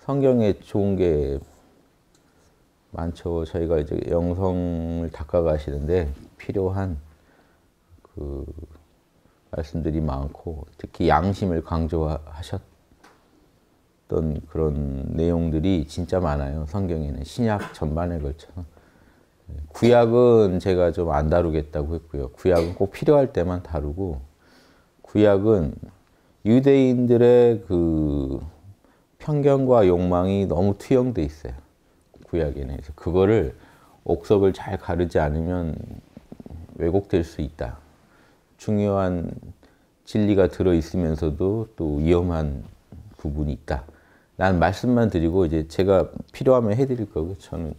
성경에 좋은 게 많죠. 저희가 이제 영성을 닦아가시는데 필요한 그 말씀들이 많고 특히 양심을 강조하셨던 그런 내용들이 진짜 많아요. 성경에는 신약 전반에 걸쳐서 구약은 제가 좀 안 다루겠다고 했고요. 구약은 꼭 필요할 때만 다루고 구약은 그 유대인들의 그 편견과 욕망이 너무 투영돼 있어요. 구약에는. 그 그래서 그거를 옥석을 잘 가르지 않으면 왜곡될 수 있다. 중요한 진리가 들어있으면서도 또 위험한 부분이 있다. 난 말씀만 드리고 이제 제가 필요하면 해드릴 거고 저는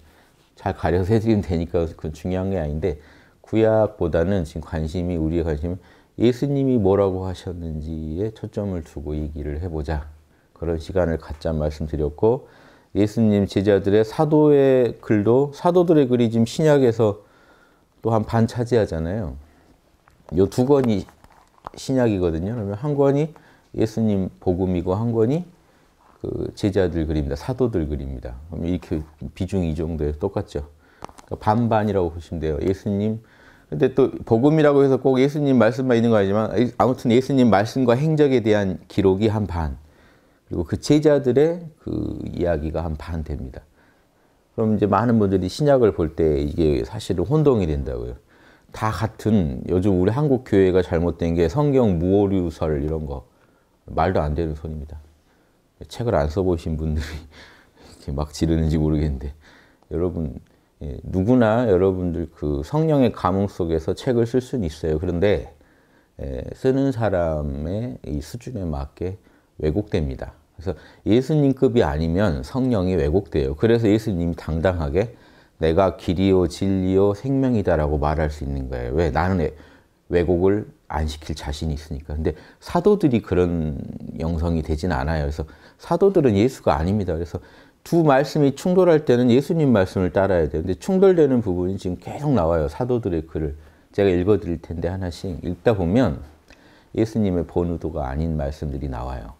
잘 가려서 해드리면 되니까 그건 중요한 게 아닌데 구약보다는 그 지금 관심이 우리의 관심은 예수님이 뭐라고 하셨는지에 초점을 두고 얘기를 해보자. 그런 시간을 갖자 말씀드렸고, 예수님 제자들의 사도의 글도, 사도들의 글이 지금 신약에서 또 한 반 차지하잖아요. 요 두 권이 신약이거든요. 그러면 한 권이 예수님 복음이고 한 권이 그 제자들 글입니다. 사도들 글입니다. 그럼 이렇게 비중이 이 정도에 똑같죠. 그러니까 반반이라고 보시면 돼요. 예수님 근데 또 복음이라고 해서 꼭 예수님 말씀만 있는 거 아니지만 아무튼 예수님 말씀과 행적에 대한 기록이 한 반, 그리고 그 제자들의 그 이야기가 한 반 됩니다. 그럼 이제 많은 분들이 신약을 볼 때 이게 사실은 혼동이 된다고요. 다 같은 요즘 우리 한국 교회가 잘못된 게 성경 무오류설 이런 거 말도 안 되는 소리입니다. 책을 안 써보신 분들이 이렇게 막 지르는지 모르겠는데 여러분 예, 누구나 여러분들 그 성령의 감흥 속에서 책을 쓸 수는 있어요. 그런데 예, 쓰는 사람의 이 수준에 맞게 왜곡됩니다. 그래서 예수님급이 아니면 성령이 왜곡돼요. 그래서 예수님이 당당하게 내가 길이요 진리요 생명이다라고 말할 수 있는 거예요. 왜 나는 왜곡을 안 시킬 자신이 있으니까. 근데 사도들이 그런 영성이 되진 않아요. 그래서 사도들은 예수가 아닙니다. 그래서 두 말씀이 충돌할 때는 예수님 말씀을 따라야 되는데 충돌되는 부분이 지금 계속 나와요. 사도들의 글을 제가 읽어 드릴 텐데 하나씩 읽다 보면 예수님의 본의도가 아닌 말씀들이 나와요.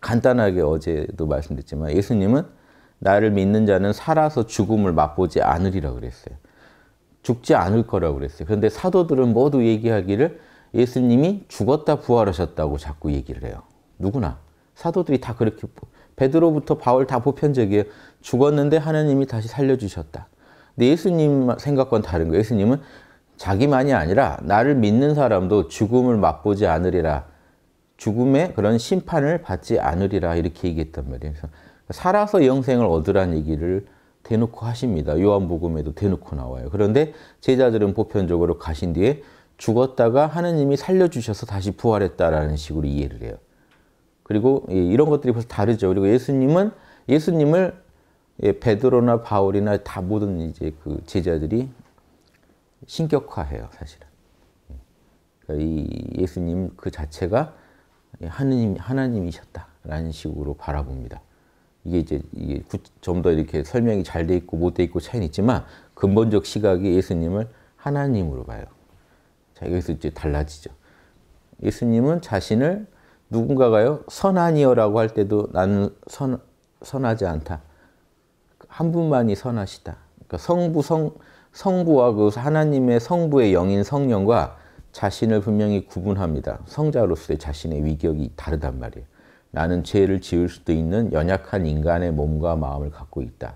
간단하게 어제도 말씀드렸지만 예수님은 나를 믿는 자는 살아서 죽음을 맛보지 않으리라 그랬어요. 죽지 않을 거라고 그랬어요. 그런데 사도들은 모두 얘기하기를 예수님이 죽었다 부활하셨다고 자꾸 얘기를 해요. 누구나 사도들이 다 그렇게 베드로부터 바울 다 보편적이에요. 죽었는데 하나님이 다시 살려주셨다. 근데 예수님 생각과는 다른 거예요. 예수님은 자기만이 아니라 나를 믿는 사람도 죽음을 맛보지 않으리라. 죽음의 그런 심판을 받지 않으리라 이렇게 얘기했단 말이에요. 그래서 살아서 영생을 얻으란 얘기를 대놓고 하십니다. 요한복음에도 대놓고 나와요. 그런데 제자들은 보편적으로 가신 뒤에 죽었다가 하느님이 살려주셔서 다시 부활했다라는 식으로 이해를 해요. 그리고 이런 것들이 벌써 다르죠. 그리고 예수님은 예수님을 예, 베드로나 바울이나 다 모든 이제 그 제자들이 신격화해요, 사실은. 그러니까 이 예수님 그 자체가 예, 하느님 하나님이셨다라는 식으로 바라봅니다. 이게 이제 이게 좀더 이렇게 설명이 잘 돼 있고 못 돼 있고 차이는 있지만 근본적 시각이 예수님을 하나님으로 봐요. 자, 여기서 이제 달라지죠. 예수님은 자신을 누군가가요 선하니요라고 할 때도 나는 선 선하지 않다. 한 분만이 선하시다. 그러니까 성부 성 성부와 그 하나님의 성부의 영인 성령과 자신을 분명히 구분합니다. 성자로서의 자신의 위격이 다르단 말이에요. 나는 죄를 지을 수도 있는 연약한 인간의 몸과 마음을 갖고 있다.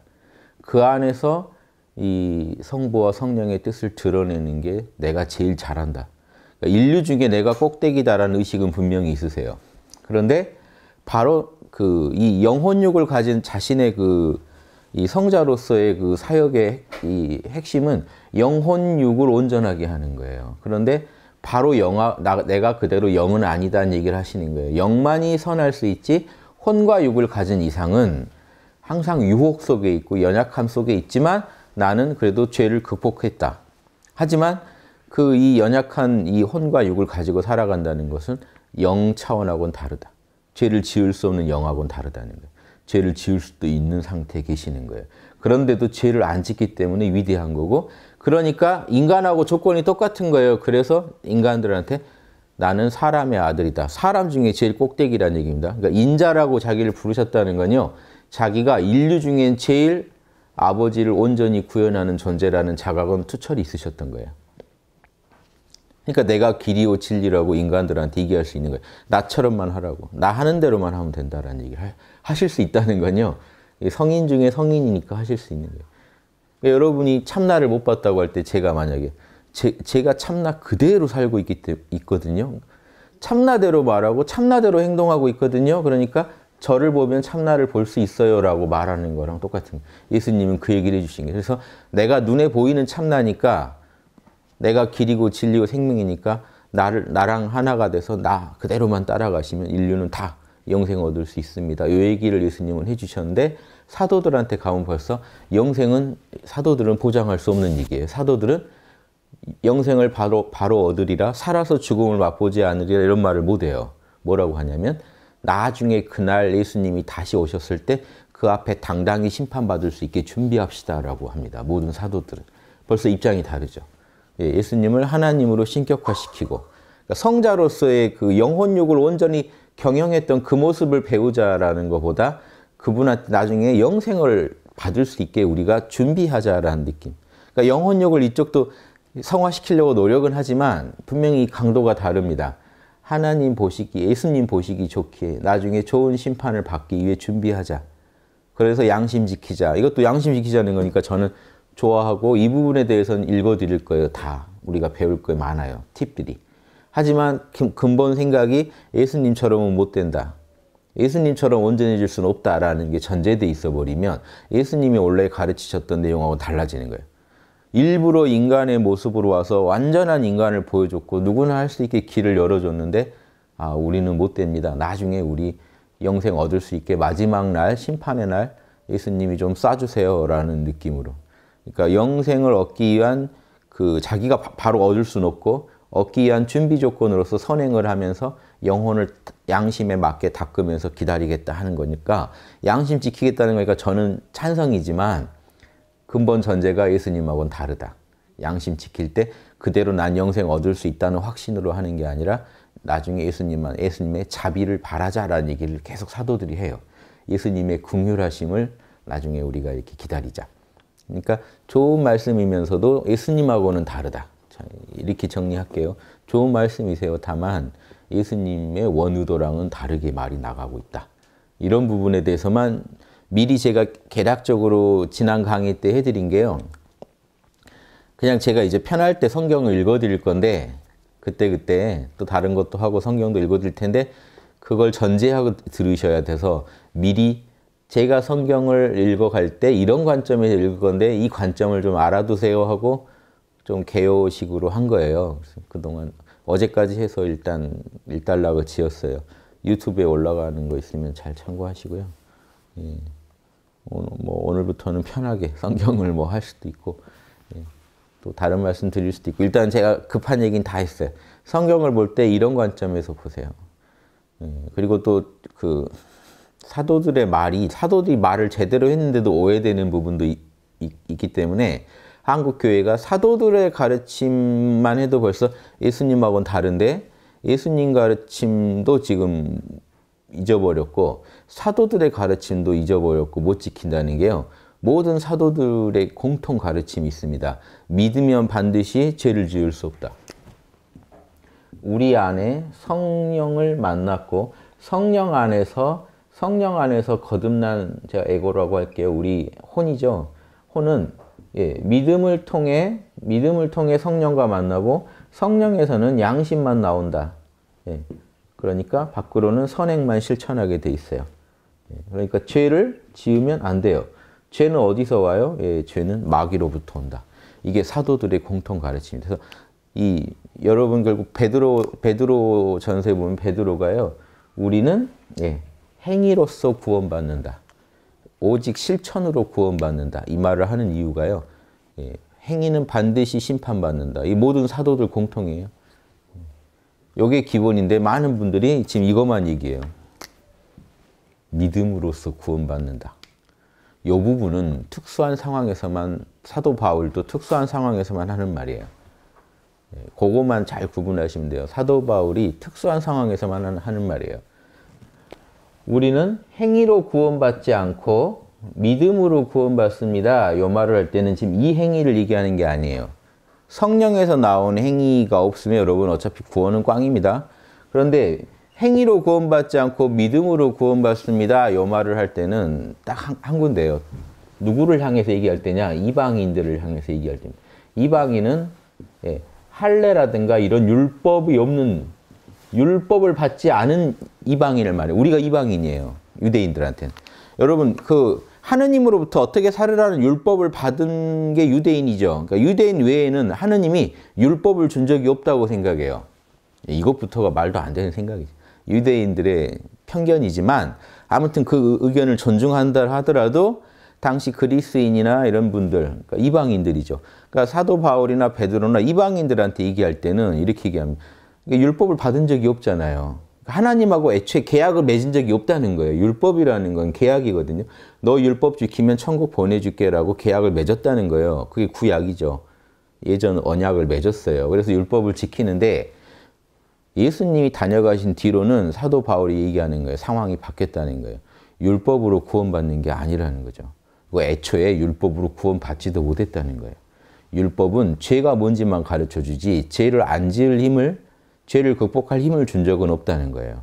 그 안에서 이 성부와 성령의 뜻을 드러내는 게 내가 제일 잘한다. 그러니까 인류 중에 내가 꼭대기다라는 의식은 분명히 있으세요. 그런데 바로 그 이영혼육을 가진 자신의 그이 성자로서의 그 사역의 이 핵심은 영혼육을 온전하게 하는 거예요. 그런데 바로 영아, 나, 내가 그대로 영은 아니다는 얘기를 하시는 거예요. 영만이 선할 수 있지 혼과 육을 가진 이상은 항상 유혹 속에 있고 연약함 속에 있지만 나는 그래도 죄를 극복했다. 하지만 그 이 연약한 이 혼과 육을 가지고 살아간다는 것은 영 차원하고는 다르다. 죄를 지을 수 없는 영하고는 다르다는 거예요. 죄를 지을 수도 있는 상태에 계시는 거예요. 그런데도 죄를 안 짓기 때문에 위대한 거고 그러니까 인간하고 조건이 똑같은 거예요. 그래서 인간들한테 나는 사람의 아들이다. 사람 중에 제일 꼭대기란 얘기입니다. 그러니까 인자라고 자기를 부르셨다는 건요. 자기가 인류 중엔 제일 아버지를 온전히 구현하는 존재라는 자각은 투철히 있으셨던 거예요. 그러니까 내가 길이요 진리라고 인간들한테 얘기할 수 있는 거예요. 나처럼만 하라고. 나 하는 대로만 하면 된다라는 얘기를 하실 수 있다는 건요. 성인 중에 성인이니까 하실 수 있는 거예요. 그러니까 여러분이 참나를 못 봤다고 할 때 제가 만약에 제, 가 참나 그대로 살고 있기 때, 있거든요. 참나대로 말하고 참나대로 행동하고 있거든요. 그러니까 저를 보면 참나를 볼 수 있어요라고 말하는 거랑 똑같은 거예요. 예수님은 그 얘기를 해주신 거예요. 그래서 내가 눈에 보이는 참나니까 내가 길이고 진리고 생명이니까 나를, 나랑 하나가 돼서 나 그대로만 따라가시면 인류는 다 영생 얻을 수 있습니다. 요 얘기를 예수님은 해주셨는데 사도들한테 가면 벌써 영생은 사도들은 보장할 수 없는 얘기예요. 사도들은 영생을 바로, 바로 얻으리라 살아서 죽음을 맛보지 않으리라 이런 말을 못해요. 뭐라고 하냐면 나중에 그날 예수님이 다시 오셨을 때 그 앞에 당당히 심판받을 수 있게 준비합시다라고 합니다. 모든 사도들은. 벌써 입장이 다르죠. 예, 예수님을 하나님으로 신격화시키고 그러니까 성자로서의 그 영혼욕을 온전히 경영했던 그 모습을 배우자라는 것보다 그분한테 나중에 영생을 받을 수 있게 우리가 준비하자라는 느낌. 그러니까 영혼욕을 이쪽도 성화시키려고 노력은 하지만 분명히 강도가 다릅니다. 하나님 보시기, 예수님 보시기 좋기 나중에 좋은 심판을 받기 위해 준비하자. 그래서 양심 지키자. 이것도 양심 지키자는 거니까 저는 좋아하고 이 부분에 대해서는 읽어드릴 거예요. 다 우리가 배울 거 많아요. 팁들이. 하지만 근본 생각이 예수님처럼은 못 된다. 예수님처럼 온전해질 수는 없다라는 게 전제돼 있어 버리면 예수님이 원래 가르치셨던 내용하고 달라지는 거예요. 일부러 인간의 모습으로 와서 완전한 인간을 보여줬고 누구나 할 수 있게 길을 열어줬는데 아 우리는 못 됩니다. 나중에 우리 영생 얻을 수 있게 마지막 날 심판의 날 예수님이 좀 쏴주세요라는 느낌으로 그러니까 영생을 얻기 위한 그 자기가 바로 얻을 수는 없고 얻기 위한 준비 조건으로서 선행을 하면서 영혼을 양심에 맞게 닦으면서 기다리겠다 하는 거니까 양심 지키겠다는 거니까 저는 찬성이지만 근본 전제가 예수님하고는 다르다. 양심 지킬 때 그대로 난 영생 얻을 수 있다는 확신으로 하는 게 아니라 나중에 예수님만 예수님의 자비를 바라자라는 얘기를 계속 사도들이 해요. 예수님의 궁휼하심을 나중에 우리가 이렇게 기다리자. 그러니까 좋은 말씀이면서도 예수님하고는 다르다. 이렇게 정리할게요. 좋은 말씀이세요. 다만 예수님의 원의도랑은 다르게 말이 나가고 있다. 이런 부분에 대해서만 미리 제가 개략적으로 지난 강의 때 해드린 게요. 그냥 제가 이제 편할 때 성경을 읽어드릴 건데 그때 그때 또 다른 것도 하고 성경도 읽어드릴 텐데 그걸 전제하고 들으셔야 돼서 미리 제가 성경을 읽어갈 때 이런 관점에서 읽을 건데 이 관점을 좀 알아두세요 하고 좀 개요식으로 한 거예요. 그동안 어제까지 해서 일단 일단락을 지었어요. 유튜브에 올라가는 거 있으면 잘 참고하시고요. 예. 오늘, 뭐 오늘부터는 편하게 성경을 뭐 할 수도 있고 예. 또 다른 말씀 드릴 수도 있고 일단 제가 급한 얘기는 다 했어요. 성경을 볼 때 이런 관점에서 보세요. 예. 그리고 또그 사도들의 말이 사도들이 말을 제대로 했는데도 오해되는 부분도 이, 이, 있기 때문에 한국 교회가 사도들의 가르침만 해도 벌써 예수님하고는 다른데 예수님 가르침도 지금 잊어버렸고 사도들의 가르침도 잊어버렸고 못 지킨다는 게요. 모든 사도들의 공통 가르침이 있습니다. 믿으면 반드시 죄를 지을 수 없다. 우리 안에 성령을 만났고 성령 안에서 성령 안에서 거듭난 제가 에고라고 할게요. 우리 혼이죠. 혼은 예, 믿음을 통해 믿음을 통해 성령과 만나고 성령에서는 양심만 나온다. 예, 그러니까 밖으로는 선행만 실천하게 돼 있어요. 예, 그러니까 죄를 지으면 안 돼요. 죄는 어디서 와요? 예, 죄는 마귀로부터 온다. 이게 사도들의 공통 가르침입다이 여러분 결국 베드로 베드로 전서에 보면 베드로가요. 우리는 예, 행위로서 구원받는다. 오직 실천으로 구원받는다. 이 말을 하는 이유가요. 예, 행위는 반드시 심판받는다. 이 모든 사도들 공통이에요. 이게 기본인데 많은 분들이 지금 이것만 얘기해요. 믿음으로써 구원받는다. 이 부분은 특수한 상황에서만 사도 바울도 특수한 상황에서만 하는 말이에요. 예, 그것만 잘 구분하시면 돼요. 사도 바울이 특수한 상황에서만 하는 말이에요. 우리는 행위로 구원받지 않고 믿음으로 구원받습니다. 요 말을 할 때는 지금 이 행위를 얘기하는 게 아니에요. 성령에서 나온 행위가 없으면 여러분 어차피 구원은 꽝입니다. 그런데 행위로 구원받지 않고 믿음으로 구원받습니다. 요 말을 할 때는 딱한 한군데요 누구를 향해서 얘기할 때냐? 이방인들을 향해서 얘기할 때입니다. 이방인은 예, 할례라든가 이런 율법이 없는 율법을 받지 않은 이방인을 말해. 요 우리가 이방인이에요. 유대인들한테는. 여러분 그 하느님으로부터 어떻게 살으라는 율법을 받은 게 유대인이죠. 그러니까 유대인 외에는 하느님이 율법을 준 적이 없다고 생각해요. 이것부터가 말도 안 되는 생각이죠. 유대인들의 편견이지만 아무튼 그 의견을 존중한다 하더라도 당시 그리스인이나 이런 분들, 그러니까 이방인들이죠. 그러니까 사도 바울이나 베드로나 이방인들한테 얘기할 때는 이렇게 얘기합니다. 그러니까 율법을 받은 적이 없잖아요. 그러니까 하나님하고 애초에 계약을 맺은 적이 없다는 거예요. 율법이라는 건 계약이거든요. 너 율법 지키면 천국 보내줄게라고 계약을 맺었다는 거예요. 그게 구약이죠. 예전 언약을 맺었어요. 그래서 율법을 지키는데 예수님이 다녀가신 뒤로는 사도 바울이 얘기하는 거예요. 상황이 바뀌었다는 거예요. 율법으로 구원받는 게 아니라는 거죠. 그 애초에 율법으로 구원받지도 못했다는 거예요. 율법은 죄가 뭔지만 가르쳐 주지 죄를 안 지을 힘을 죄를 극복할 힘을 준 적은 없다는 거예요.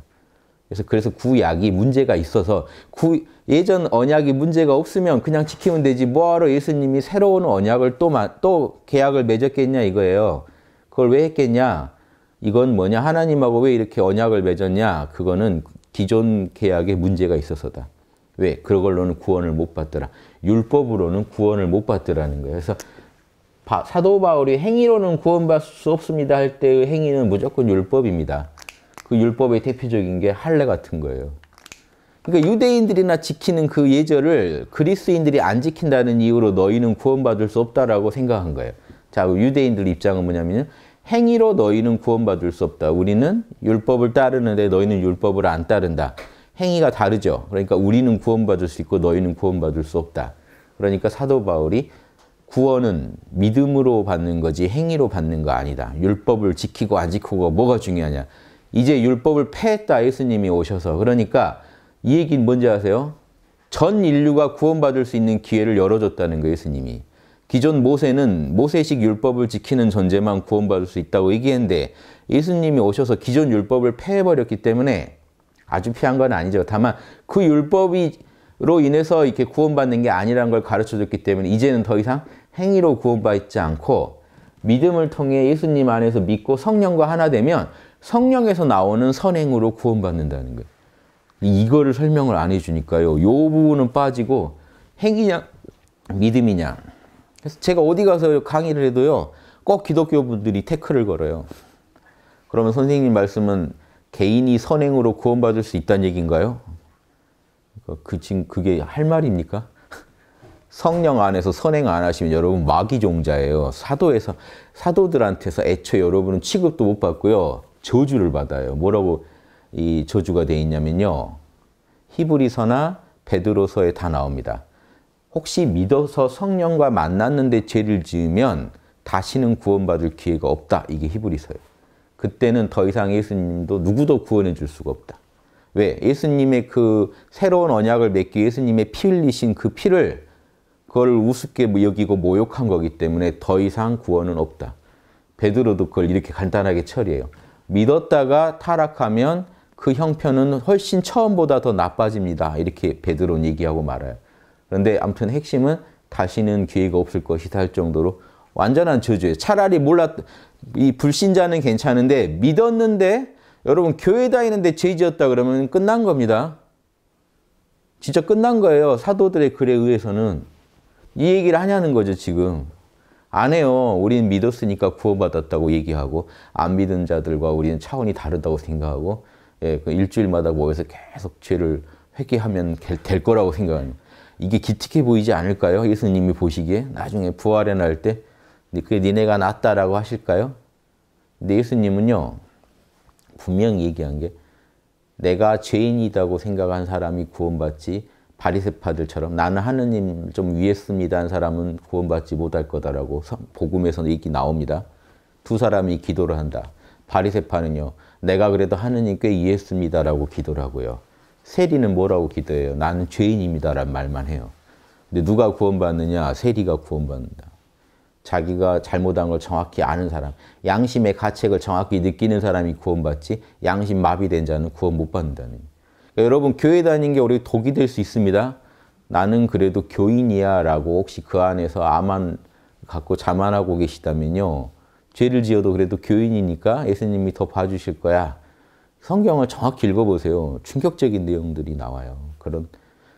그래서 그래서 구약이 문제가 있어서 구, 예전 언약이 문제가 없으면 그냥 지키면 되지 뭐하러 예수님이 새로운 언약을 또, 또 계약을 맺었겠냐 이거예요. 그걸 왜 했겠냐? 이건 뭐냐? 하나님하고 왜 이렇게 언약을 맺었냐? 그거는 기존 계약에 문제가 있어서다. 왜? 그걸로는 구원을 못 받더라. 율법으로는 구원을 못 받더라는 거예요. 그래서 바, 사도 바울이 행위로는 구원받을 수 없습니다 할 때의 행위는 무조건 율법입니다. 그 율법의 대표적인 게 할례 같은 거예요. 그러니까 유대인들이나 지키는 그 예절을 그리스인들이 안 지킨다는 이유로 너희는 구원받을 수 없다라고 생각한 거예요. 자, 유대인들 입장은 뭐냐면 행위로 너희는 구원받을 수 없다. 우리는 율법을 따르는데 너희는 율법을 안 따른다. 행위가 다르죠. 그러니까 우리는 구원받을 수 있고 너희는 구원받을 수 없다. 그러니까 사도 바울이 구원은 믿음으로 받는 거지 행위로 받는 거 아니다. 율법을 지키고 안 지키고 뭐가 중요하냐. 이제 율법을 패했다 예수님이 오셔서. 그러니까 이 얘기는 뭔지 아세요? 전 인류가 구원받을 수 있는 기회를 열어줬다는 거 예수님이. 요예 기존 모세는 모세식 율법을 지키는 존재만 구원받을 수 있다고 얘기했는데 예수님이 오셔서 기존 율법을 패해버렸기 때문에 아주 피한 건 아니죠. 다만 그 율법이로 인해서 이렇게 구원받는 게 아니라는 걸 가르쳐줬기 때문에 이제는 더 이상 행위로 구원받지 않고 믿음을 통해 예수님 안에서 믿고 성령과 하나 되면 성령에서 나오는 선행으로 구원받는다는 거예요. 이거를 설명을 안 해주니까요. 요 부분은 빠지고 행위냐 믿음이냐. 그래서 제가 어디 가서 강의를 해도요. 꼭 기독교 분들이 태클을 걸어요. 그러면 선생님 말씀은 개인이 선행으로 구원받을 수 있다는 얘기인가요? 그, 그, 그게 할 말입니까? 성령 안에서 선행 안 하시면 여러분 마귀종자예요. 사도에서, 사도들한테서 애초에 여러분은 취급도 못 받고요. 저주를 받아요. 뭐라고 이 저주가 돼 있냐면요. 히브리서나 베드로서에 다 나옵니다. 혹시 믿어서 성령과 만났는데 죄를 지으면 다시는 구원받을 기회가 없다. 이게 히브리서예요. 그때는 더 이상 예수님도 누구도 구원해 줄 수가 없다. 왜? 예수님의 그 새로운 언약을 맺기 예수님의 피 흘리신 그 피를 그걸 우습게 뭐 여기고 모욕한 거기 때문에 더 이상 구원은 없다. 베드로도 그걸 이렇게 간단하게 처리해요. 믿었다가 타락하면 그 형편은 훨씬 처음보다 더 나빠집니다. 이렇게 베드로는 얘기하고 말아요. 그런데 아무튼 핵심은 다시는 기회가 없을 것이다 할 정도로 완전한 저주예요. 차라리 몰랐, 이 불신자는 괜찮은데 믿었는데 여러분 교회 다니는데 죄 지었다 그러면 끝난 겁니다. 진짜 끝난 거예요. 사도들의 글에 의해서는. 이 얘기를 하냐는 거죠, 지금. 안 해요. 우리는 믿었으니까 구원받았다고 얘기하고 안 믿은 자들과 우리는 차원이 다르다고 생각하고 예, 그 일주일마다 모여서 계속 죄를 회개하면 될 거라고 생각합니 이게 기특해 보이지 않을까요? 예수님이 보시기에 나중에 부활해 날때 그게 니네가 낫다라고 하실까요? 근데 예수님은요 분명히 얘기한 게 내가 죄인이라고 생각한 사람이 구원받지 바리세파들처럼 나는 하느님 좀위했습니다한 사람은 구원받지 못할 거다라고 복음에서는 얘기 나옵니다. 두 사람이 기도를 한다. 바리세파는요. 내가 그래도 하느님 꽤 이해했습니다라고 기도를 하고요. 세리는 뭐라고 기도해요? 나는 죄인입니다라는 말만 해요. 근데 누가 구원받느냐? 세리가 구원받는다. 자기가 잘못한 걸 정확히 아는 사람, 양심의 가책을 정확히 느끼는 사람이 구원받지 양심 마비된 자는 구원 못 받는다는 여러분 교회 다니는 게 우리 독이 될 수 있습니다. 나는 그래도 교인이야 라고 혹시 그 안에서 암만 갖고 자만하고 계시다면요. 죄를 지어도 그래도 교인이니까 예수님이 더 봐주실 거야. 성경을 정확히 읽어보세요. 충격적인 내용들이 나와요. 그런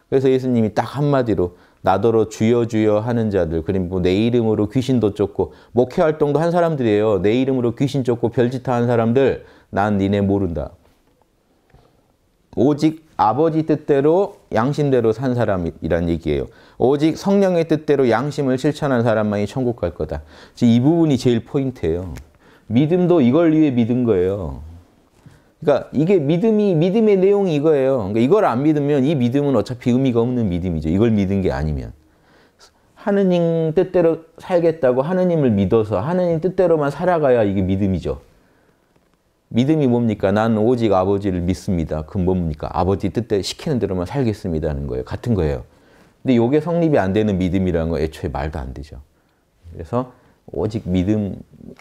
그래서 예수님이 딱 한마디로 나더러 주여 주여 하는 자들 그림 뭐내 이름으로 귀신도 쫓고 목회 활동도 한 사람들이에요. 내 이름으로 귀신 쫓고 별짓 한 사람들 난 니네 모른다. 오직 아버지 뜻대로 양심대로 산 사람이란 얘기예요. 오직 성령의 뜻대로 양심을 실천한 사람만이 천국 갈 거다. 이 부분이 제일 포인트예요. 믿음도 이걸 위해 믿은 거예요. 그러니까 이게 믿음이 믿음의 내용이 이거예요. 그러니까 이걸 안 믿으면 이 믿음은 어차피 의미가 없는 믿음이죠. 이걸 믿은 게 아니면. 하느님 뜻대로 살겠다고 하느님을 믿어서 하느님 뜻대로만 살아가야 이게 믿음이죠. 믿음이 뭡니까? 나는 오직 아버지를 믿습니다. 그 뭡니까? 아버지 뜻대로 시키는 대로만 살겠습니다는 하 거예요. 같은 거예요. 근데 이게 성립이 안 되는 믿음이라는 건 애초에 말도 안 되죠. 그래서 오직 믿음,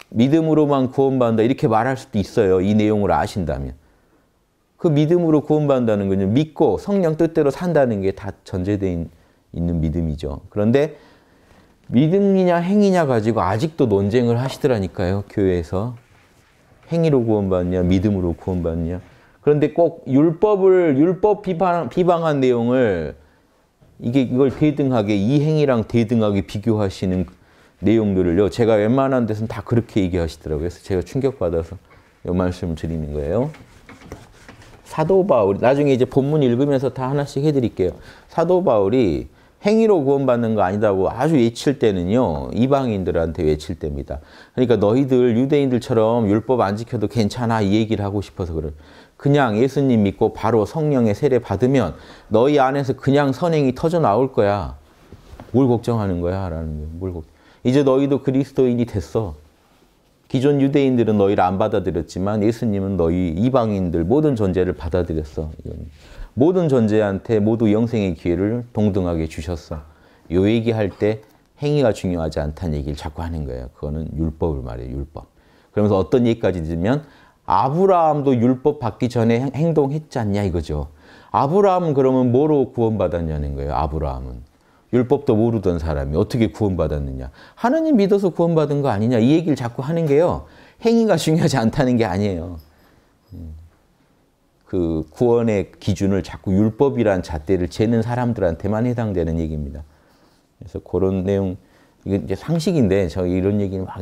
믿음으로만 구원받는다 이렇게 말할 수도 있어요. 이 내용을 아신다면. 그 믿음으로 구원받는다는 거는 믿고 성령 뜻대로 산다는 게 다 전제되어 있는 믿음이죠. 그런데 믿음이냐 행위냐 가지고 아직도 논쟁을 하시더라니까요. 교회에서. 행위로 구원받냐 믿음으로 구원받냐 그런데 꼭 율법을 율법 비방, 비방한 내용을 이게 이걸 대등하게 이 행위랑 대등하게 비교하시는 내용들을요. 제가 웬만한 데서는 다 그렇게 얘기하시더라고요. 그래서 제가 충격받아서 이 말씀 드리는 거예요. 사도 바울, 나중에 이제 본문 읽으면서 다 하나씩 해드릴게요. 사도 바울이 행위로 구원받는 거 아니다고 아주 외칠 때는요. 이방인들한테 외칠 때입니다. 그러니까 너희들 유대인들처럼 율법 안 지켜도 괜찮아 이 얘기를 하고 싶어서 그래 그냥 예수님 믿고 바로 성령의 세례 받으면 너희 안에서 그냥 선행이 터져 나올 거야. 뭘 걱정하는 거야? 라는 거뭘 걱정. 이제 너희도 그리스도인이 됐어. 기존 유대인들은 너희를 안 받아들였지만 예수님은 너희 이방인들 모든 존재를 받아들였어. 모든 존재한테 모두 영생의 기회를 동등하게 주셨어. 요 얘기할 때 행위가 중요하지 않다는 얘기를 자꾸 하는 거예요. 그거는 율법을 말해요. 율법. 그러면서 어떤 얘기까지 들으면 아브라함도 율법 받기 전에 행동했지 않냐 이거죠. 아브라함은 그러면 뭐로 구원받았냐는 거예요. 아브라함은. 율법도 모르던 사람이 어떻게 구원받았느냐. 하나님 믿어서 구원받은 거 아니냐. 이 얘기를 자꾸 하는 게요. 행위가 중요하지 않다는 게 아니에요. 음. 그 구원의 기준을 자꾸 율법이란 잣대를 재는 사람들한테만 해당되는 얘기입니다. 그래서 그런 내용, 이게 이제 상식인데 저 이런 얘기는 막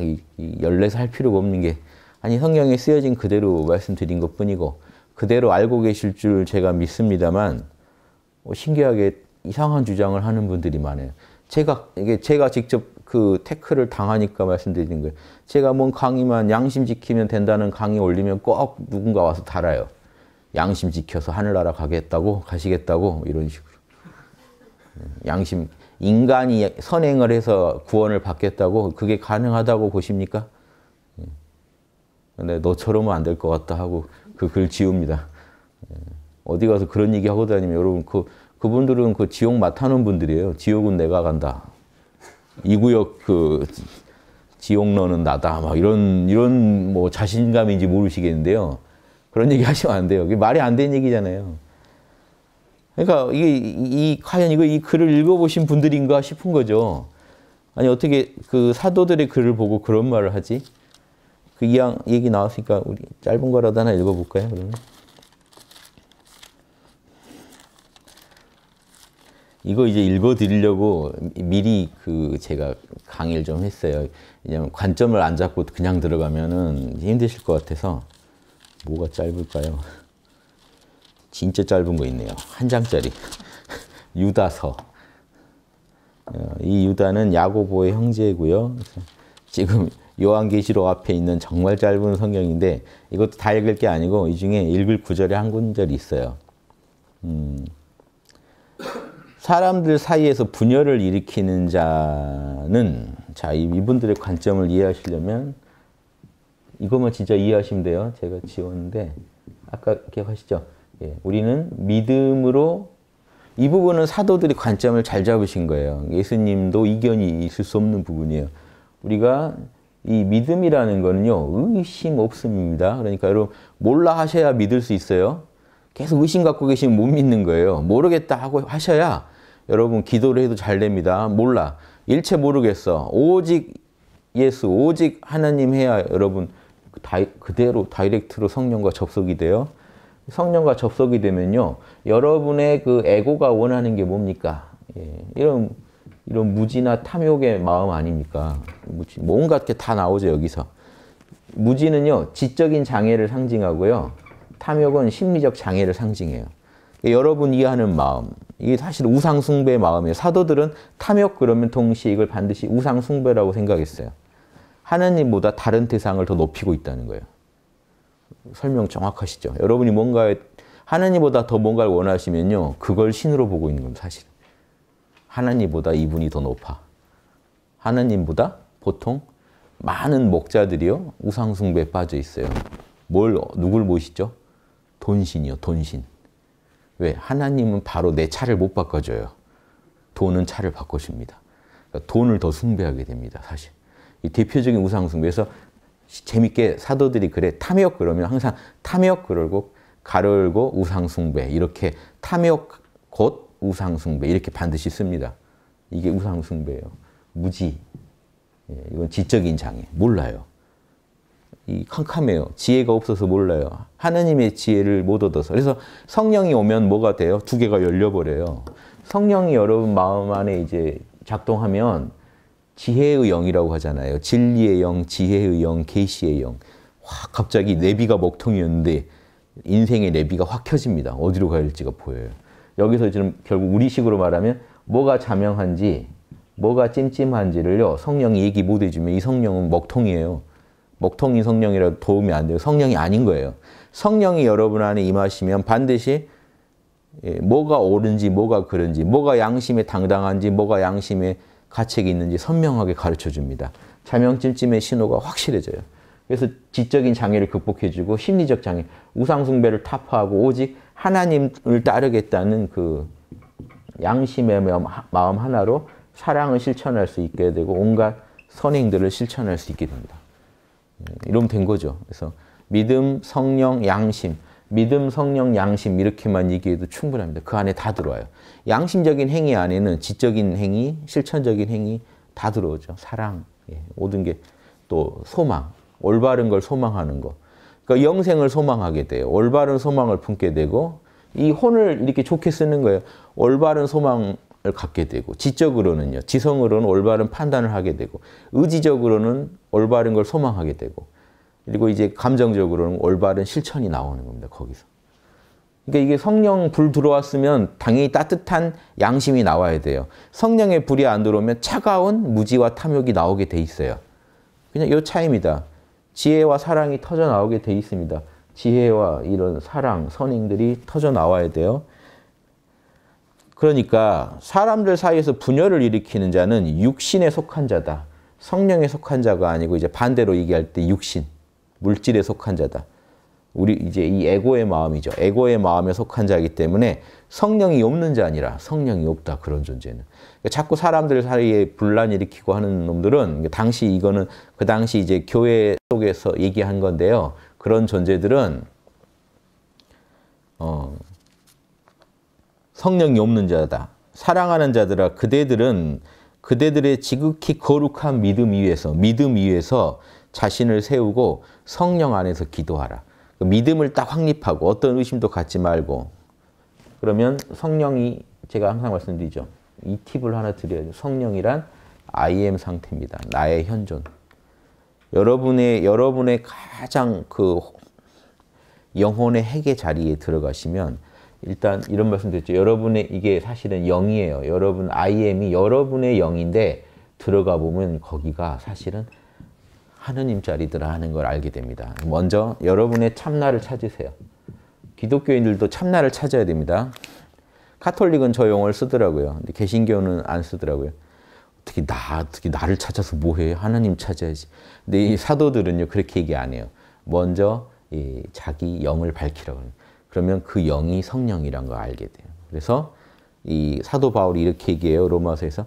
열내서 할 필요가 없는 게 아니 성경에 쓰여진 그대로 말씀드린 것 뿐이고 그대로 알고 계실 줄 제가 믿습니다만 뭐 신기하게 이상한 주장을 하는 분들이 많아요. 제가 이게 제가 직접 그 태클을 당하니까 말씀드리는 거예요. 제가 뭔 강의만 양심 지키면 된다는 강의 올리면 꼭 누군가 와서 달아요. 양심 지켜서 하늘나라 가겠다고 가시겠다고 이런 식으로 양심 인간이 선행을 해서 구원을 받겠다고 그게 가능하다고 보십니까? 근데 너처럼은 안 될 것 같다 하고 그 글 지웁니다. 어디 가서 그런 얘기 하고 다니면 여러분 그 그분들은 그 지옥 맡아는 분들이에요. 지옥은 내가 간다. 이 구역 그 지옥 너는 나다. 막 이런 이런 뭐 자신감인지 모르시겠는데요. 그런 얘기 하시면 안 돼요. 말이 안 되는 얘기잖아요. 그러니까 이게 이 과연 이거 이 글을 읽어보신 분들인가 싶은 거죠. 아니 어떻게 그 사도들의 글을 보고 그런 말을 하지? 그이 얘기 나왔으니까 우리 짧은 거라도 하나 읽어볼까요? 그러면. 이거 이제 읽어드리려고 미리 그 제가 강의를 좀 했어요. 왜냐면 관점을 안 잡고 그냥 들어가면은 힘드실 것 같아서 뭐가 짧을까요? 진짜 짧은 거 있네요. 한 장짜리. 유다서. 어, 이 유다는 야고보의 형제고요. 지금 요한계시록 앞에 있는 정말 짧은 성경인데 이것도 다 읽을 게 아니고 이 중에 읽을 구절이 한 구절이 있어요. 음. 사람들 사이에서 분열을 일으키는 자는 자 이분들의 관점을 이해하시려면 이것만 진짜 이해하시면 돼요. 제가 지웠는데 아까 기억하시죠? 예, 우리는 믿음으로 이 부분은 사도들이 관점을 잘 잡으신 거예요. 예수님도 이견이 있을 수 없는 부분이에요. 우리가 이 믿음이라는 거는요 의심 없음입니다. 그러니까 여러분 몰라 하셔야 믿을 수 있어요. 계속 의심 갖고 계시면 못 믿는 거예요. 모르겠다 하고 하셔야 여러분 기도를 해도 잘 됩니다. 몰라. 일체 모르겠어. 오직 예수, 오직 하나님 해야 여러분 다 그대로 다이렉트로 성령과 접속이 돼요. 성령과 접속이 되면요. 여러분의 그 에고가 원하는 게 뭡니까? 예, 이런 이런 무지나 탐욕의 마음 아닙니까? 무지, 뭔가 이렇게 다 나오죠, 여기서. 무지는요, 지적인 장애를 상징하고요. 탐욕은 심리적 장애를 상징해요. 그러니까 여러분이 해 하는 마음, 이게 사실 우상숭배의 마음이에요. 사도들은 탐욕 그러면 동시에 이 반드시 우상숭배라고 생각했어요. 하나님보다 다른 대상을 더 높이고 있다는 거예요. 설명 정확하시죠? 여러분이 뭔가 하나님보다 더 뭔가를 원하시면요. 그걸 신으로 보고 있는 겁니다, 사실. 하나님보다 이분이 더 높아. 하나님보다 보통 많은 목자들이요. 우상숭배에 빠져 있어요. 뭘, 누굴 모시죠? 돈신이요, 돈신. 왜? 하나님은 바로 내 차를 못 바꿔줘요. 돈은 차를 바꿔줍니다. 그러니까 돈을 더 숭배하게 됩니다, 사실. 이 대표적인 우상숭배에서 재밌게 사도들이 그래, 탐욕 그러면 항상 탐욕 그러고 가르고 우상숭배 이렇게 탐욕 곧 우상숭배 이렇게 반드시 씁니다. 이게 우상숭배예요. 무지. 예, 이건 지적인 장애. 몰라요. 이 캄캄해요. 지혜가 없어서 몰라요. 하느님의 지혜를 못 얻어서. 그래서 성령이 오면 뭐가 돼요? 두 개가 열려버려요. 성령이 여러분 마음 안에 이제 작동하면 지혜의 영이라고 하잖아요. 진리의 영, 지혜의 영, 계시의 영. 확 갑자기 내비가 먹통이었는데 인생의 내비가 확 켜집니다. 어디로 갈지가 보여요. 여기서 지금 결국 우리식으로 말하면 뭐가 자명한지, 뭐가 찜찜한지를요. 성령이 얘기 못 해주면 이 성령은 먹통이에요. 목통이 성령이라 도움이 도안 돼요. 성령이 아닌 거예요. 성령이 여러분 안에 임하시면 반드시 예, 뭐가 옳은지 뭐가 그른지 뭐가 양심에 당당한지 뭐가 양심에 가책이 있는지 선명하게 가르쳐 줍니다. 자명찜찜의 신호가 확실해져요. 그래서 지적인 장애를 극복해주고 심리적 장애, 우상숭배를 타파하고 오직 하나님을 따르겠다는 그 양심의 마음 하나로 사랑을 실천할 수 있게 되고 온갖 선행들을 실천할 수 있게 됩니다. 음, 이러면 된 거죠. 그래서 믿음, 성령, 양심. 믿음, 성령, 양심 이렇게만 얘기해도 충분합니다. 그 안에 다 들어와요. 양심적인 행위 안에는 지적인 행위, 실천적인 행위 다 들어오죠. 사랑, 예, 모든 게 또 소망, 올바른 걸 소망하는 거. 그러니까 영생을 소망하게 돼요. 올바른 소망을 품게 되고 이 혼을 이렇게 좋게 쓰는 거예요. 올바른 소망 갖게 되고 지적으로는요. 지성으로는 올바른 판단을 하게 되고 의지적으로는 올바른 걸 소망하게 되고 그리고 이제 감정적으로는 올바른 실천이 나오는 겁니다. 거기서. 그러니까 이게 성령 불 들어왔으면 당연히 따뜻한 양심이 나와야 돼요. 성령의 불이 안 들어오면 차가운 무지와 탐욕이 나오게 돼 있어요. 그냥 요 차이입니다. 지혜와 사랑이 터져 나오게 돼 있습니다. 지혜와 이런 사랑, 선행들이 터져 나와야 돼요. 그러니까 사람들 사이에서 분열을 일으키는 자는 육신에 속한 자다. 성령에 속한 자가 아니고 이제 반대로 얘기할 때 육신, 물질에 속한 자다. 우리 이제 이 에고의 마음이죠. 에고의 마음에 속한 자이기 때문에 성령이 없는 자 아니라 성령이 없다. 그런 존재는. 그러니까 자꾸 사람들 사이에 분란 일으키고 하는 놈들은 당시 이거는 그 당시 이제 교회 속에서 얘기한 건데요. 그런 존재들은 어, 성령이 없는 자다. 사랑하는 자들아 그대들은 그대들의 지극히 거룩한 믿음 위에서 믿음 위에서 자신을 세우고 성령 안에서 기도하라. 그 믿음을 딱 확립하고 어떤 의심도 갖지 말고 그러면 성령이 제가 항상 말씀드리죠. 이 팁을 하나 드려야죠 성령이란 I am 상태입니다. 나의 현존. 여러분의 여러분의 가장 그 영혼의 핵의 자리에 들어가시면 일단 이런 말씀 드렸죠. 여러분의 이게 사실은 영이에요. 여러분 IM이 여러분의 영인데 들어가 보면 거기가 사실은 하느님 자리더라 하는 걸 알게 됩니다. 먼저 여러분의 참나를 찾으세요. 기독교인들도 참나를 찾아야 됩니다. 카톨릭은 저 용어를 쓰더라고요. 근데 개신교는 안 쓰더라고요. 어떻게 나 어떻게 나를 찾아서 뭐해? 하나님 찾아야지. 근데 이 사도들은요 그렇게 얘기 안 해요. 먼저 자기 영을 밝히라고 합니다. 그러면 그 영이 성령이란 걸 알게 돼요. 그래서 이 사도 바울이 이렇게 얘기해요. 로마서에서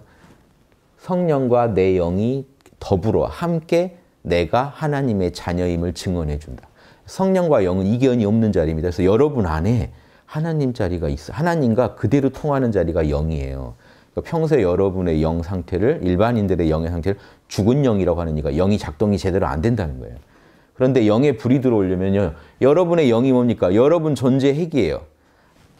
성령과 내 영이 더불어 함께 내가 하나님의 자녀임을 증언해 준다. 성령과 영은 이견이 없는 자리입니다. 그래서 여러분 안에 하나님 자리가 있어. 하나님과 그대로 통하는 자리가 영이에요. 그러니까 평소에 여러분의 영 상태를 일반인들의 영의 상태를 죽은 영이라고 하는 이가 영이 작동이 제대로 안 된다는 거예요. 그런데 영에 불이 들어오려면요. 여러분의 영이 뭡니까? 여러분 존재 핵이에요.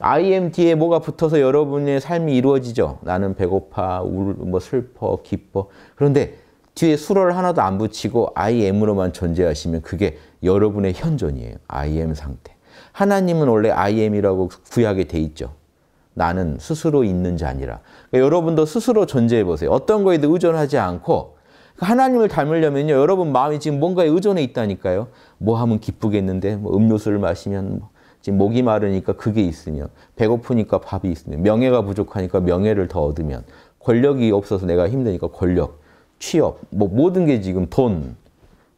IMT에 뭐가 붙어서 여러분의 삶이 이루어지죠. 나는 배고파, 울, 뭐 슬퍼, 기뻐. 그런데 뒤에 수로를 하나도 안 붙이고 I m 으로만 존재하시면 그게 여러분의 현존이에요. I m 상태. 하나님은 원래 I m 이라고 구약에 돼 있죠. 나는 스스로 있는 자 아니라. 그러니까 여러분도 스스로 존재해 보세요. 어떤 거에도 의존하지 않고 그 하나님을 닮으려면요. 여러분 마음이 지금 뭔가에 의존해 있다니까요. 뭐 하면 기쁘겠는데 뭐 음료수를 마시면 뭐 지금 목이 마르니까 그게 있으면 배고프니까 밥이 있으면 명예가 부족하니까 명예를 더 얻으면 권력이 없어서 내가 힘드니까 권력, 취업, 뭐 모든 게 지금 돈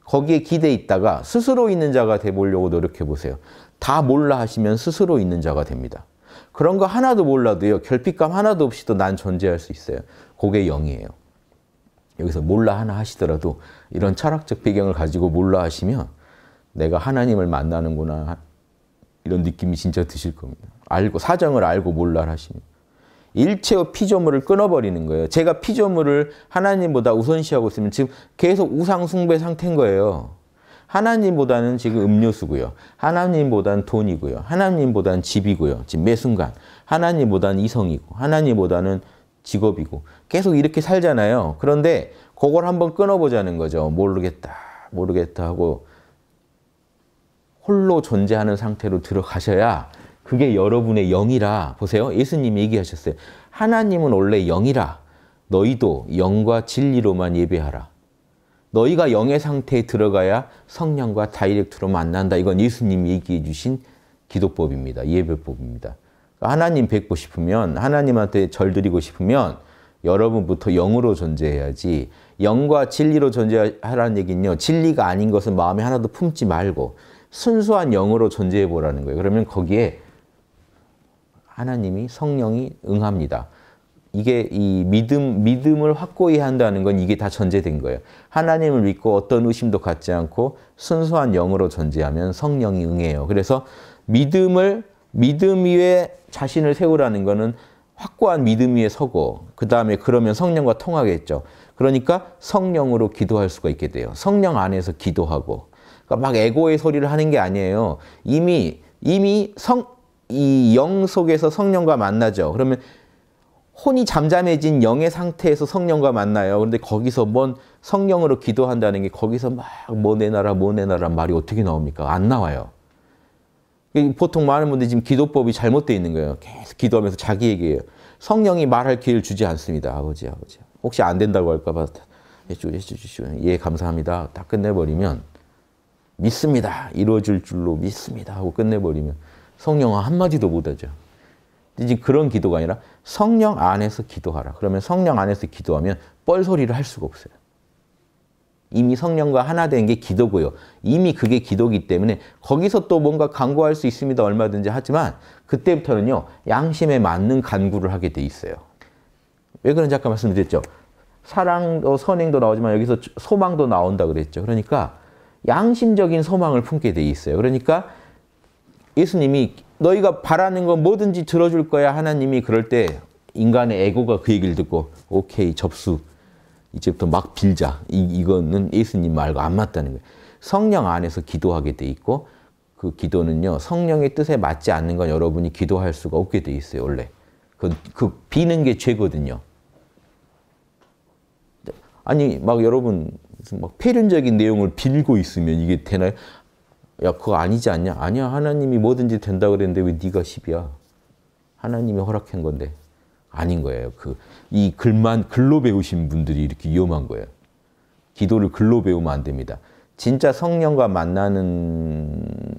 거기에 기대 있다가 스스로 있는 자가 돼 보려고 노력해 보세요. 다 몰라 하시면 스스로 있는 자가 됩니다. 그런 거 하나도 몰라도요. 결핍감 하나도 없이도 난 존재할 수 있어요. 그게 영이에요. 여기서 몰라 하나 하시더라도 이런 철학적 배경을 가지고 몰라 하시면 내가 하나님을 만나는구나 이런 느낌이 진짜 드실 겁니다. 알고 사정을 알고 몰라 하시면 일체의 피조물을 끊어버리는 거예요. 제가 피조물을 하나님보다 우선시하고 있으면 지금 계속 우상 숭배 상태인 거예요. 하나님보다는 지금 음료수고요. 하나님보다는 돈이고요. 하나님보다는 집이고요. 지금 매 순간 하나님보다는 이성이고 하나님보다는 직업이고 계속 이렇게 살잖아요. 그런데 그걸 한번 끊어보자는 거죠. 모르겠다, 모르겠다 하고 홀로 존재하는 상태로 들어가셔야 그게 여러분의 영이라 보세요. 예수님이 얘기하셨어요. 하나님은 원래 영이라 너희도 영과 진리로만 예배하라. 너희가 영의 상태에 들어가야 성령과 다이렉트로 만난다. 이건 예수님이 얘기해 주신 기도법입니다. 예배법입니다. 하나님 뵙고 싶으면 하나님한테 절 드리고 싶으면 여러분부터 영으로 존재해야지 영과 진리로 존재하라는 얘기는요. 진리가 아닌 것은 마음에 하나도 품지 말고 순수한 영으로 존재해 보라는 거예요. 그러면 거기에 하나님이 성령이 응합니다. 이게 이 믿음 믿음을 확고히 한다는 건 이게 다 전제된 거예요. 하나님을 믿고 어떤 의심도 갖지 않고 순수한 영으로 존재하면 성령이 응해요. 그래서 믿음을 믿음 위에 자신을 세우라는 거는 확고한 믿음 위에 서고 그 다음에 그러면 성령과 통하겠죠. 그러니까 성령으로 기도할 수가 있게 돼요. 성령 안에서 기도하고 그러니까 막 에고의 소리를 하는 게 아니에요. 이미 이미 성 이 영 속에서 성령과 만나죠. 그러면 혼이 잠잠해진 영의 상태에서 성령과 만나요. 그런데 거기서 뭔 성령으로 기도한다는 게 거기서 막 뭐 내놔라 뭐 내놔라 말이 어떻게 나옵니까? 안 나와요. 그 보통 많은 분들이 지금 기도법이 잘못되어 있는 거예요. 계속 기도하면서 자기 얘기예요. 성령이 말할 기회를 주지 않습니다. 아버지, 아버지. 혹시 안 된다고 할까봐 해주, 시오 예, 감사합니다. 딱 끝내버리면 믿습니다. 이루어질 줄로 믿습니다. 하고 끝내버리면 성령은 한마디도 못하죠. 지금 그런 기도가 아니라 성령 안에서 기도하라. 그러면 성령 안에서 기도하면 뻘소리를 할 수가 없어요. 이미 성령과 하나 된 게 기도고요. 이미 그게 기도기 때문에 거기서 또 뭔가 간구할 수 있습니다. 얼마든지 하지만 그때부터는요. 양심에 맞는 간구를 하게 돼 있어요. 왜 그런지 아까 말씀드렸죠. 사랑도 선행도 나오지만 여기서 소망도 나온다 그랬죠. 그러니까 양심적인 소망을 품게 돼 있어요. 그러니까 예수님이 너희가 바라는 건 뭐든지 들어줄 거야 하나님이 그럴 때 인간의 에고가 그 얘기를 듣고 오케이 접수 이제부터 막 빌자. 이, 이거는 예수님 말과 안 맞다는 거예요. 성령 안에서 기도하게 돼 있고 그 기도는요. 성령의 뜻에 맞지 않는 건 여러분이 기도할 수가 없게 돼 있어요. 원래. 그, 그 비는 게 죄거든요. 아니 막 여러분 막 폐륜적인 내용을 빌고 있으면 이게 되나요? 야 그거 아니지 않냐? 아니야 하나님이 뭐든지 된다 그랬는데 왜 네가 1이야 하나님이 허락한 건데. 아닌 거예요. 그 이 글만 글로 배우신 분들이 이렇게 위험한 거예요. 기도를 글로 배우면 안 됩니다. 진짜 성령과 만나는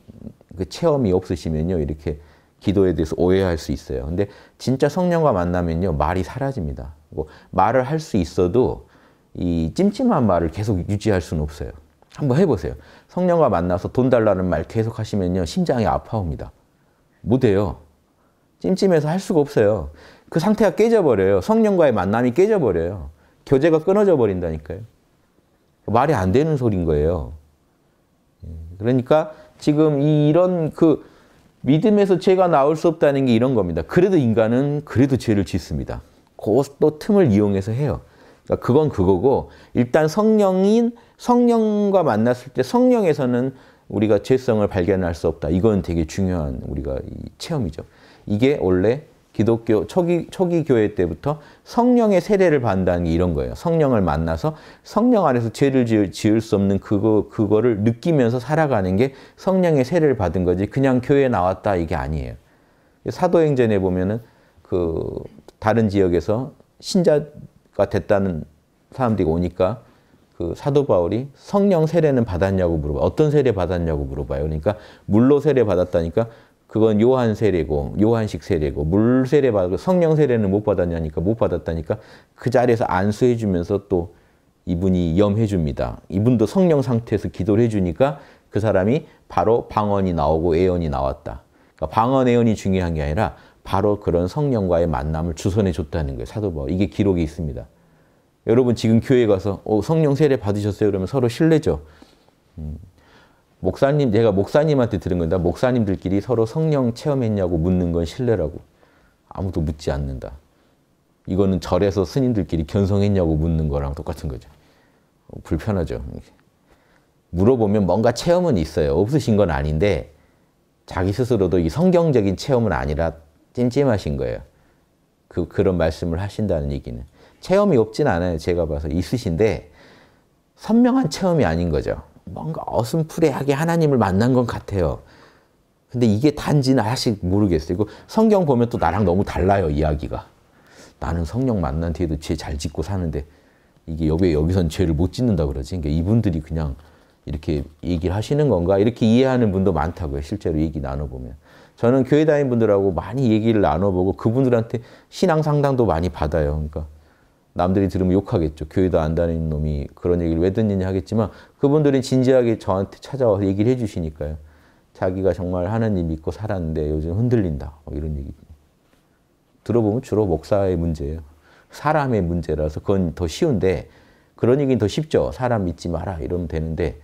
그 체험이 없으시면요. 이렇게 기도에 대해서 오해할 수 있어요. 근데 진짜 성령과 만나면요. 말이 사라집니다. 뭐, 말을 할 수 있어도 이 찜찜한 말을 계속 유지할 수는 없어요. 한번 해보세요. 성령과 만나서 돈 달라는 말 계속 하시면요. 심장이 아파옵니다. 못해요. 찜찜해서 할 수가 없어요. 그 상태가 깨져버려요. 성령과의 만남이 깨져버려요. 교제가 끊어져 버린다니까요. 말이 안 되는 소린 거예요. 예, 그러니까 지금 이런 그 믿음에서 죄가 나올 수 없다는 게 이런 겁니다. 그래도 인간은 그래도 죄를 짓습니다. 그것도 틈을 이용해서 해요. 그러니까 그건 그거고 일단 성령인 성령과 만났을 때 성령에서는 우리가 죄성을 발견할 수 없다. 이건 되게 중요한 우리가 체험이죠. 이게 원래 기독교 초기 초기 교회 때부터 성령의 세례를 받는다는 게 이런 거예요. 성령을 만나서 성령 안에서 죄를 지을, 지을, 수 없는 그거 그거를 느끼면서 살아가는 게 성령의 세례를 받은 거지 그냥 교회 나왔다 이게 아니에요. 사도행전에 보면은 그 다른 지역에서 신자가 됐다는 사람들이 오니까 그 사도 바울이 성령 세례는 받았냐고 물어봐. 어떤 세례 받았냐고 물어봐요. 그러니까 물로 세례 받았다니까 그건 요한 세례고 요한식 세례고 물 세례 받고 성령 세례는 못 받았냐니까 못 받았다니까 그 자리에서 안수해 주면서 또 이분이 염해 줍니다. 이분도 성령 상태에서 기도를 해 주니까 그 사람이 바로 방언이 나오고 예언이 나왔다. 그러니까 방언 예언이 중요한 게 아니라 바로 그런 성령과의 만남을 주선해 줬다는 거예요. 사도 바울. 이게 기록이 있습니다. 여러분 지금 교회 가서 어, 성령 세례 받으셨어요? 그러면 서로 신뢰죠 음. 목사님, 제가 목사님한테 들은 건다. 목사님들끼리 서로 성령 체험했냐고 묻는 건실례라고 아무도 묻지 않는다. 이거는 절에서 스님들끼리 견성했냐고 묻는 거랑 똑같은 거죠. 어, 불편하죠. 물어보면 뭔가 체험은 있어요. 없으신 건 아닌데 자기 스스로도 이 성경적인 체험은 아니라 찜찜하신 거예요. 그, 그런 말씀을 하신다는 얘기는. 체험이 없진 않아요. 제가 봐서 있으신데 선명한 체험이 아닌 거죠. 뭔가 어슴푸레하게 하나님을 만난 것 같아요. 근데 이게 단지는 사실 모르겠어요. 이거 성경 보면 또 나랑 너무 달라요, 이야기가. 나는 성령 만난 뒤에도 죄 잘 짓고 사는데 이게 여기 여기선 죄를 못 짓는다 그러지. 그러니까 이분들이 그냥 이렇게 얘기를 하시는 건가? 이렇게 이해하는 분도 많다고요. 실제로 얘기 나눠보면. 저는 교회 다닌 분들하고 많이 얘기를 나눠보고 그분들한테 신앙 상담도 많이 받아요. 그러니까 남들이 들으면 욕하겠죠. 교회도 안 다니는 놈이 그런 얘기를 왜 듣느냐 하겠지만 그분들이 진지하게 저한테 찾아와서 얘기를 해주시니까요. 자기가 정말 하나님 믿고 살았는데 요즘 흔들린다. 뭐 이런 얘기. 들어보면 주로 목사의 문제예요. 사람의 문제라서 그건 더 쉬운데 그런 얘기는 더 쉽죠. 사람 믿지 마라 이러면 되는데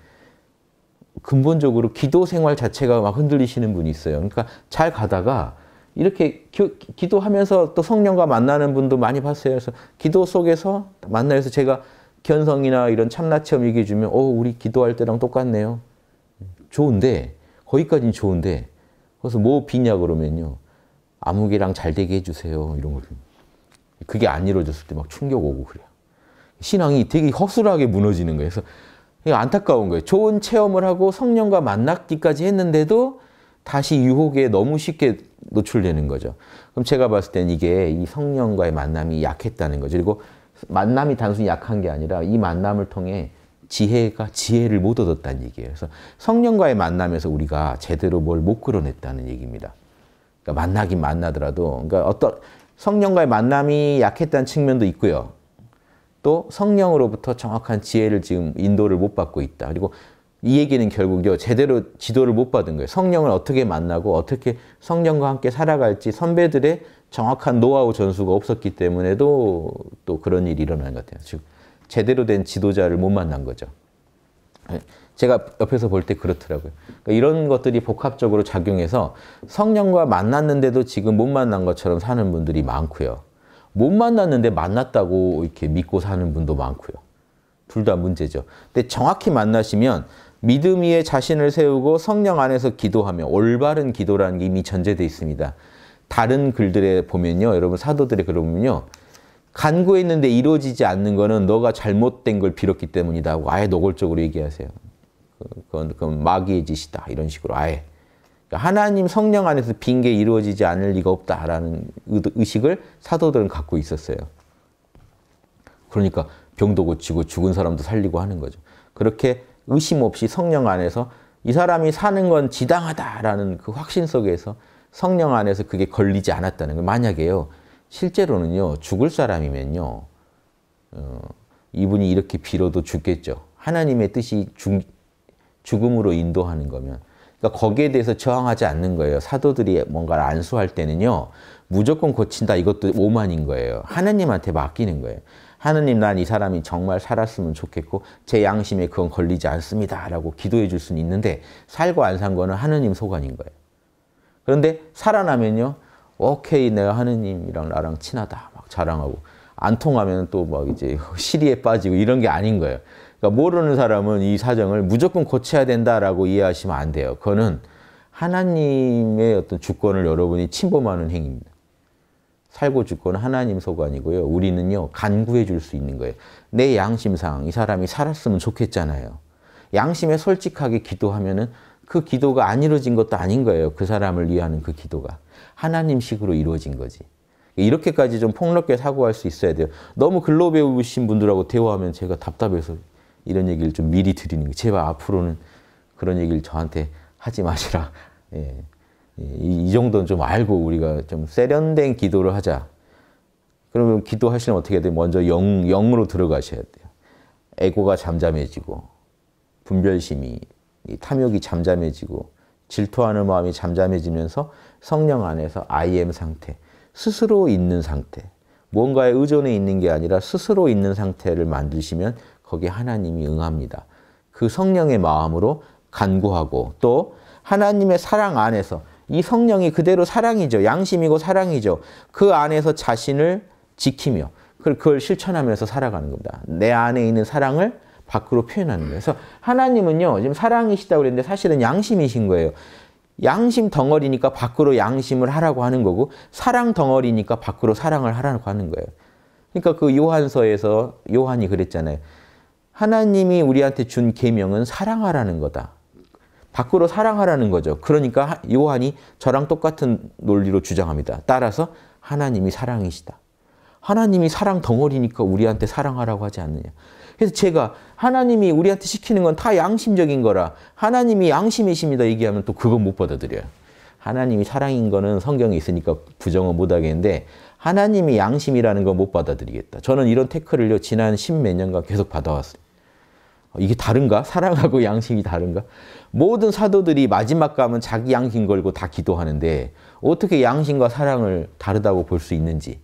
근본적으로 기도 생활 자체가 막 흔들리시는 분이 있어요. 그러니까 잘 가다가 이렇게 기, 도하면서또 성령과 만나는 분도 많이 봤어요. 그래서 기도 속에서 만나서 제가 견성이나 이런 참나 체험 얘기해 주면 어 우리 기도할 때랑 똑같네요. 좋은데 거기까지는 좋은데 그래서 뭐 비냐 그러면요. 아무개랑 잘 되게 해주세요. 이런 거 그게 안 이루어졌을 때 막 충격 오고 그래요. 신앙이 되게 허술하게 무너지는 거예요. 그래서 안타까운 거예요. 좋은 체험을 하고 성령과 만났기까지 했는데도 다시 유혹에 너무 쉽게 노출되는 거죠. 그럼 제가 봤을 땐 이게 이 성령과의 만남이 약했다는 거죠. 그리고 만남이 단순히 약한 게 아니라 이 만남을 통해 지혜가 지혜를 못 얻었다는 얘기예요. 그래서 성령과의 만남에서 우리가 제대로 뭘 못 끌어냈다는 얘기입니다. 그러니까 만나긴 만나더라도 그러니까 어떤 성령과의 만남이 약했다는 측면도 있고요. 또 성령으로부터 정확한 지혜를 지금 인도를 못 받고 있다. 그리고 이 얘기는 결국요, 제대로 지도를 못 받은 거예요. 성령을 어떻게 만나고 어떻게 성령과 함께 살아갈지 선배들의 정확한 노하우 전수가 없었기 때문에도 또 그런 일이 일어난 것 같아요. 즉, 제대로 된 지도자를 못 만난 거죠. 네. 제가 옆에서 볼 때 그렇더라고요. 그러니까 이런 것들이 복합적으로 작용해서 성령과 만났는데도 지금 못 만난 것처럼 사는 분들이 많고요. 못 만났는데 만났다고 이렇게 믿고 사는 분도 많고요. 둘 다 문제죠. 근데 정확히 만나시면 믿음 위에 자신을 세우고 성령 안에서 기도하며 올바른 기도라는 게 이미 전제되어 있습니다. 다른 글들에 보면요. 여러분 사도들의 글을 면요 간구했는데 이루어지지 않는 거는 너가 잘못된 걸 빌었기 때문이다. 아예 노골적으로 얘기하세요. 그, 그건, 그건 마귀의 짓이다. 이런 식으로 아예. 그러니까 하나님 성령 안에서 빈 게 이루어지지 않을 리가 없다라는 의식을 사도들은 갖고 있었어요. 그러니까 병도 고치고 죽은 사람도 살리고 하는 거죠. 그렇게 의심 없이 성령 안에서 이 사람이 사는 건 지당하다라는 그 확신 속에서 성령 안에서 그게 걸리지 않았다는 거 만약에요. 실제로는요. 죽을 사람이면요. 어, 이분이 이렇게 빌어도 죽겠죠. 하나님의 뜻이 죽, 죽음으로 인도하는 거면. 그러니까 거기에 대해서 저항하지 않는 거예요. 사도들이 뭔가를 안수할 때는요. 무조건 고친다 이것도 오만인 거예요. 하나님한테 맡기는 거예요. 하느님 난 이 사람이 정말 살았으면 좋겠고 제 양심에 그건 걸리지 않습니다 라고 기도해 줄 수는 있는데 살고 안 산 거는 하느님 소관인 거예요. 그런데 살아나면요. 오케이 내가 하느님이랑 나랑 친하다 막 자랑하고 안 통하면 또 막 이제 시리에 빠지고 이런 게 아닌 거예요. 그러니까 모르는 사람은 이 사정을 무조건 고쳐야 된다라고 이해하시면 안 돼요. 그거는 하나님의 어떤 주권을 여러분이 침범하는 행위입니다. 살고 죽고는 하나님 소관이고요. 우리는요, 간구해 줄 수 있는 거예요. 내 양심상 이 사람이 살았으면 좋겠잖아요. 양심에 솔직하게 기도하면은 그 기도가 안 이루어진 것도 아닌 거예요. 그 사람을 위하는 그 기도가. 하나님식으로 이루어진 거지. 이렇게까지 좀 폭넓게 사고할 수 있어야 돼요. 너무 글로 배우신 분들하고 대화하면 제가 답답해서 이런 얘기를 좀 미리 드리는 거 제발 앞으로는 그런 얘기를 저한테 하지 마시라. 예. 예, 이, 이 정도는 좀 알고 우리가 좀 세련된 기도를 하자. 그러면 기도하시면 어떻게 돼요? 먼저 영, 영으로 들어가셔야 돼요. 에고가 잠잠해지고, 분별심이, 탐욕이 잠잠해지고, 질투하는 마음이 잠잠해지면서 성령 안에서 I am 상태, 스스로 있는 상태, 뭔가에 의존해 있는 게 아니라 스스로 있는 상태를 만드시면 거기에 하나님이 응합니다. 그 성령의 마음으로 간구하고 또 하나님의 사랑 안에서 이 성령이 그대로 사랑이죠. 양심이고 사랑이죠. 그 안에서 자신을 지키며 그, 그걸, 실천하면서 살아가는 겁니다. 내 안에 있는 사랑을 밖으로 표현하는 거예요. 그래서 하나님은요. 지금 사랑이시다고 그랬는데 사실은 양심이신 거예요. 양심 덩어리니까 밖으로 양심을 하라고 하는 거고 사랑 덩어리니까 밖으로 사랑을 하라고 하는 거예요. 그러니까 그 요한서에서 요한이 그랬잖아요. 하나님이 우리한테 준 계명은 사랑하라는 거다. 밖으로 사랑하라는 거죠. 그러니까 요한이 저랑 똑같은 논리로 주장합니다. 따라서 하나님이 사랑이시다. 하나님이 사랑 덩어리니까 우리한테 사랑하라고 하지 않느냐. 그래서 제가 하나님이 우리한테 시키는 건 다 양심적인 거라 하나님이 양심이십니다 얘기하면 또 그건 못 받아들여요. 하나님이 사랑인 거는 성경에 있으니까 부정은 못 하겠는데 하나님이 양심이라는 건 못 받아들이겠다. 저는 이런 태클을요 지난 십몇 년간 계속 받아왔어요. 어, 이게 다른가? 사랑하고 양심이 다른가? 모든 사도들이 마지막 가면 자기 양심 걸고 다 기도하는데 어떻게 양심과 사랑을 다르다고 볼 수 있는지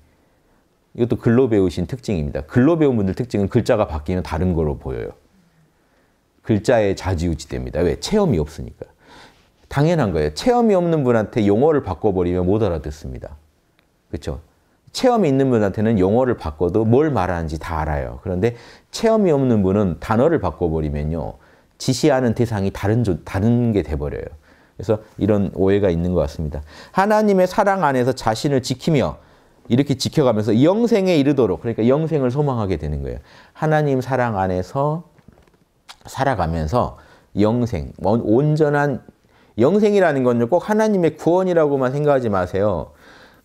이것도 글로 배우신 특징입니다. 글로 배운 분들 특징은 글자가 바뀌면 다른 거로 보여요. 글자에 자지우지됩니다. 왜? 체험이 없으니까. 당연한 거예요. 체험이 없는 분한테 용어를 바꿔버리면 못 알아듣습니다. 그렇죠? 체험이 있는 분한테는 용어를 바꿔도 뭘 말하는지 다 알아요. 그런데 체험이 없는 분은 단어를 바꿔버리면요. 지시하는 대상이 다른, 다른 게 돼버려요. 그래서 이런 오해가 있는 것 같습니다. 하나님의 사랑 안에서 자신을 지키며 이렇게 지켜가면서 영생에 이르도록 그러니까 영생을 소망하게 되는 거예요. 하나님 사랑 안에서 살아가면서 영생, 온전한 영생이라는 건 꼭 하나님의 구원이라고만 생각하지 마세요.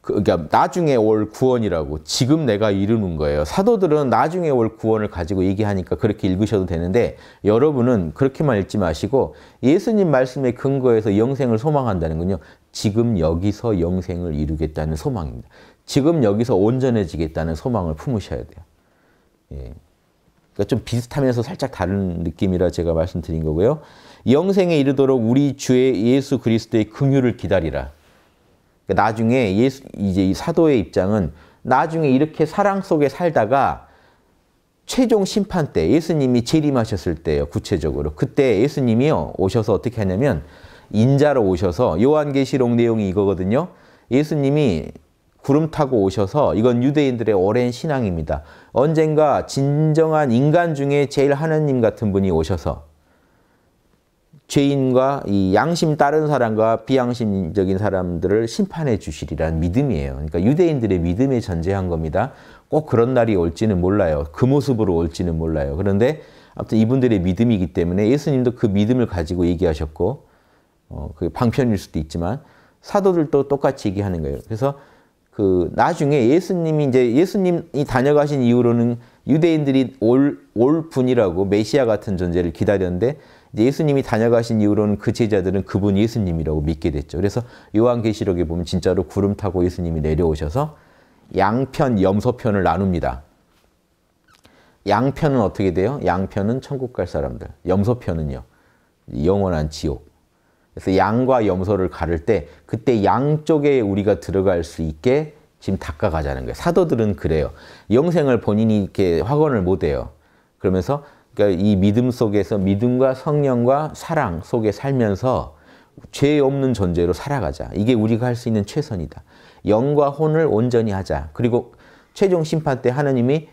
그, 그러니까 나중에 올 구원이라고 지금 내가 이루는 거예요. 사도들은 나중에 올 구원을 가지고 얘기하니까 그렇게 읽으셔도 되는데 여러분은 그렇게만 읽지 마시고 예수님 말씀에 근거해서 영생을 소망한다는군요. 지금 여기서 영생을 이루겠다는 소망입니다. 지금 여기서 온전해지겠다는 소망을 품으셔야 돼요. 예. 그러니까 좀 비슷하면서 살짝 다른 느낌이라 제가 말씀드린 거고요. 영생에 이르도록 우리 주의 예수 그리스도의 긍휼을 기다리라. 그러니까 나중에 예수, 이제 이 사도의 입장은 나중에 이렇게 사랑 속에 살다가 최종 심판 때 예수님이 재림하셨을 때요 구체적으로. 그때 예수님이요. 오셔서 어떻게 하냐면 인자로 오셔서 요한계시록 내용이 이거거든요. 예수님이 구름 타고 오셔서 이건 유대인들의 오랜 신앙입니다. 언젠가 진정한 인간 중에 제일 하나님 같은 분이 오셔서 죄인과 이 양심 따른 사람과 비양심적인 사람들을 심판해 주시리라는 믿음이에요. 그러니까 유대인들의 믿음에 전제한 겁니다. 꼭 그런 날이 올지는 몰라요. 그 모습으로 올지는 몰라요. 그런데 아무튼 이분들의 믿음이기 때문에 예수님도 그 믿음을 가지고 얘기하셨고, 어, 그게 방편일 수도 있지만 사도들도 똑같이 얘기하는 거예요. 그래서 그 나중에 예수님이 이제 예수님이 다녀가신 이후로는 유대인들이 올, 올 분이라고 메시아 같은 존재를 기다렸는데 예수님이 다녀가신 이후로는 그 제자들은 그분 예수님이라고 믿게 됐죠. 그래서 요한계시록에 보면 진짜로 구름 타고 예수님이 내려오셔서 양편, 염소편을 나눕니다. 양편은 어떻게 돼요? 양편은 천국 갈 사람들, 염소편은요. 영원한 지옥. 그래서 양과 염소를 가를 때 그때 양쪽에 우리가 들어갈 수 있게 지금 닦아가자는 거예요. 사도들은 그래요. 영생을 본인이 이렇게 확언을 못해요. 그러면서 그러니까 이 믿음 속에서 믿음과 성령과 사랑 속에 살면서 죄 없는 존재로 살아가자. 이게 우리가 할 수 있는 최선이다. 영과 혼을 온전히 하자. 그리고 최종 심판 때 하나님이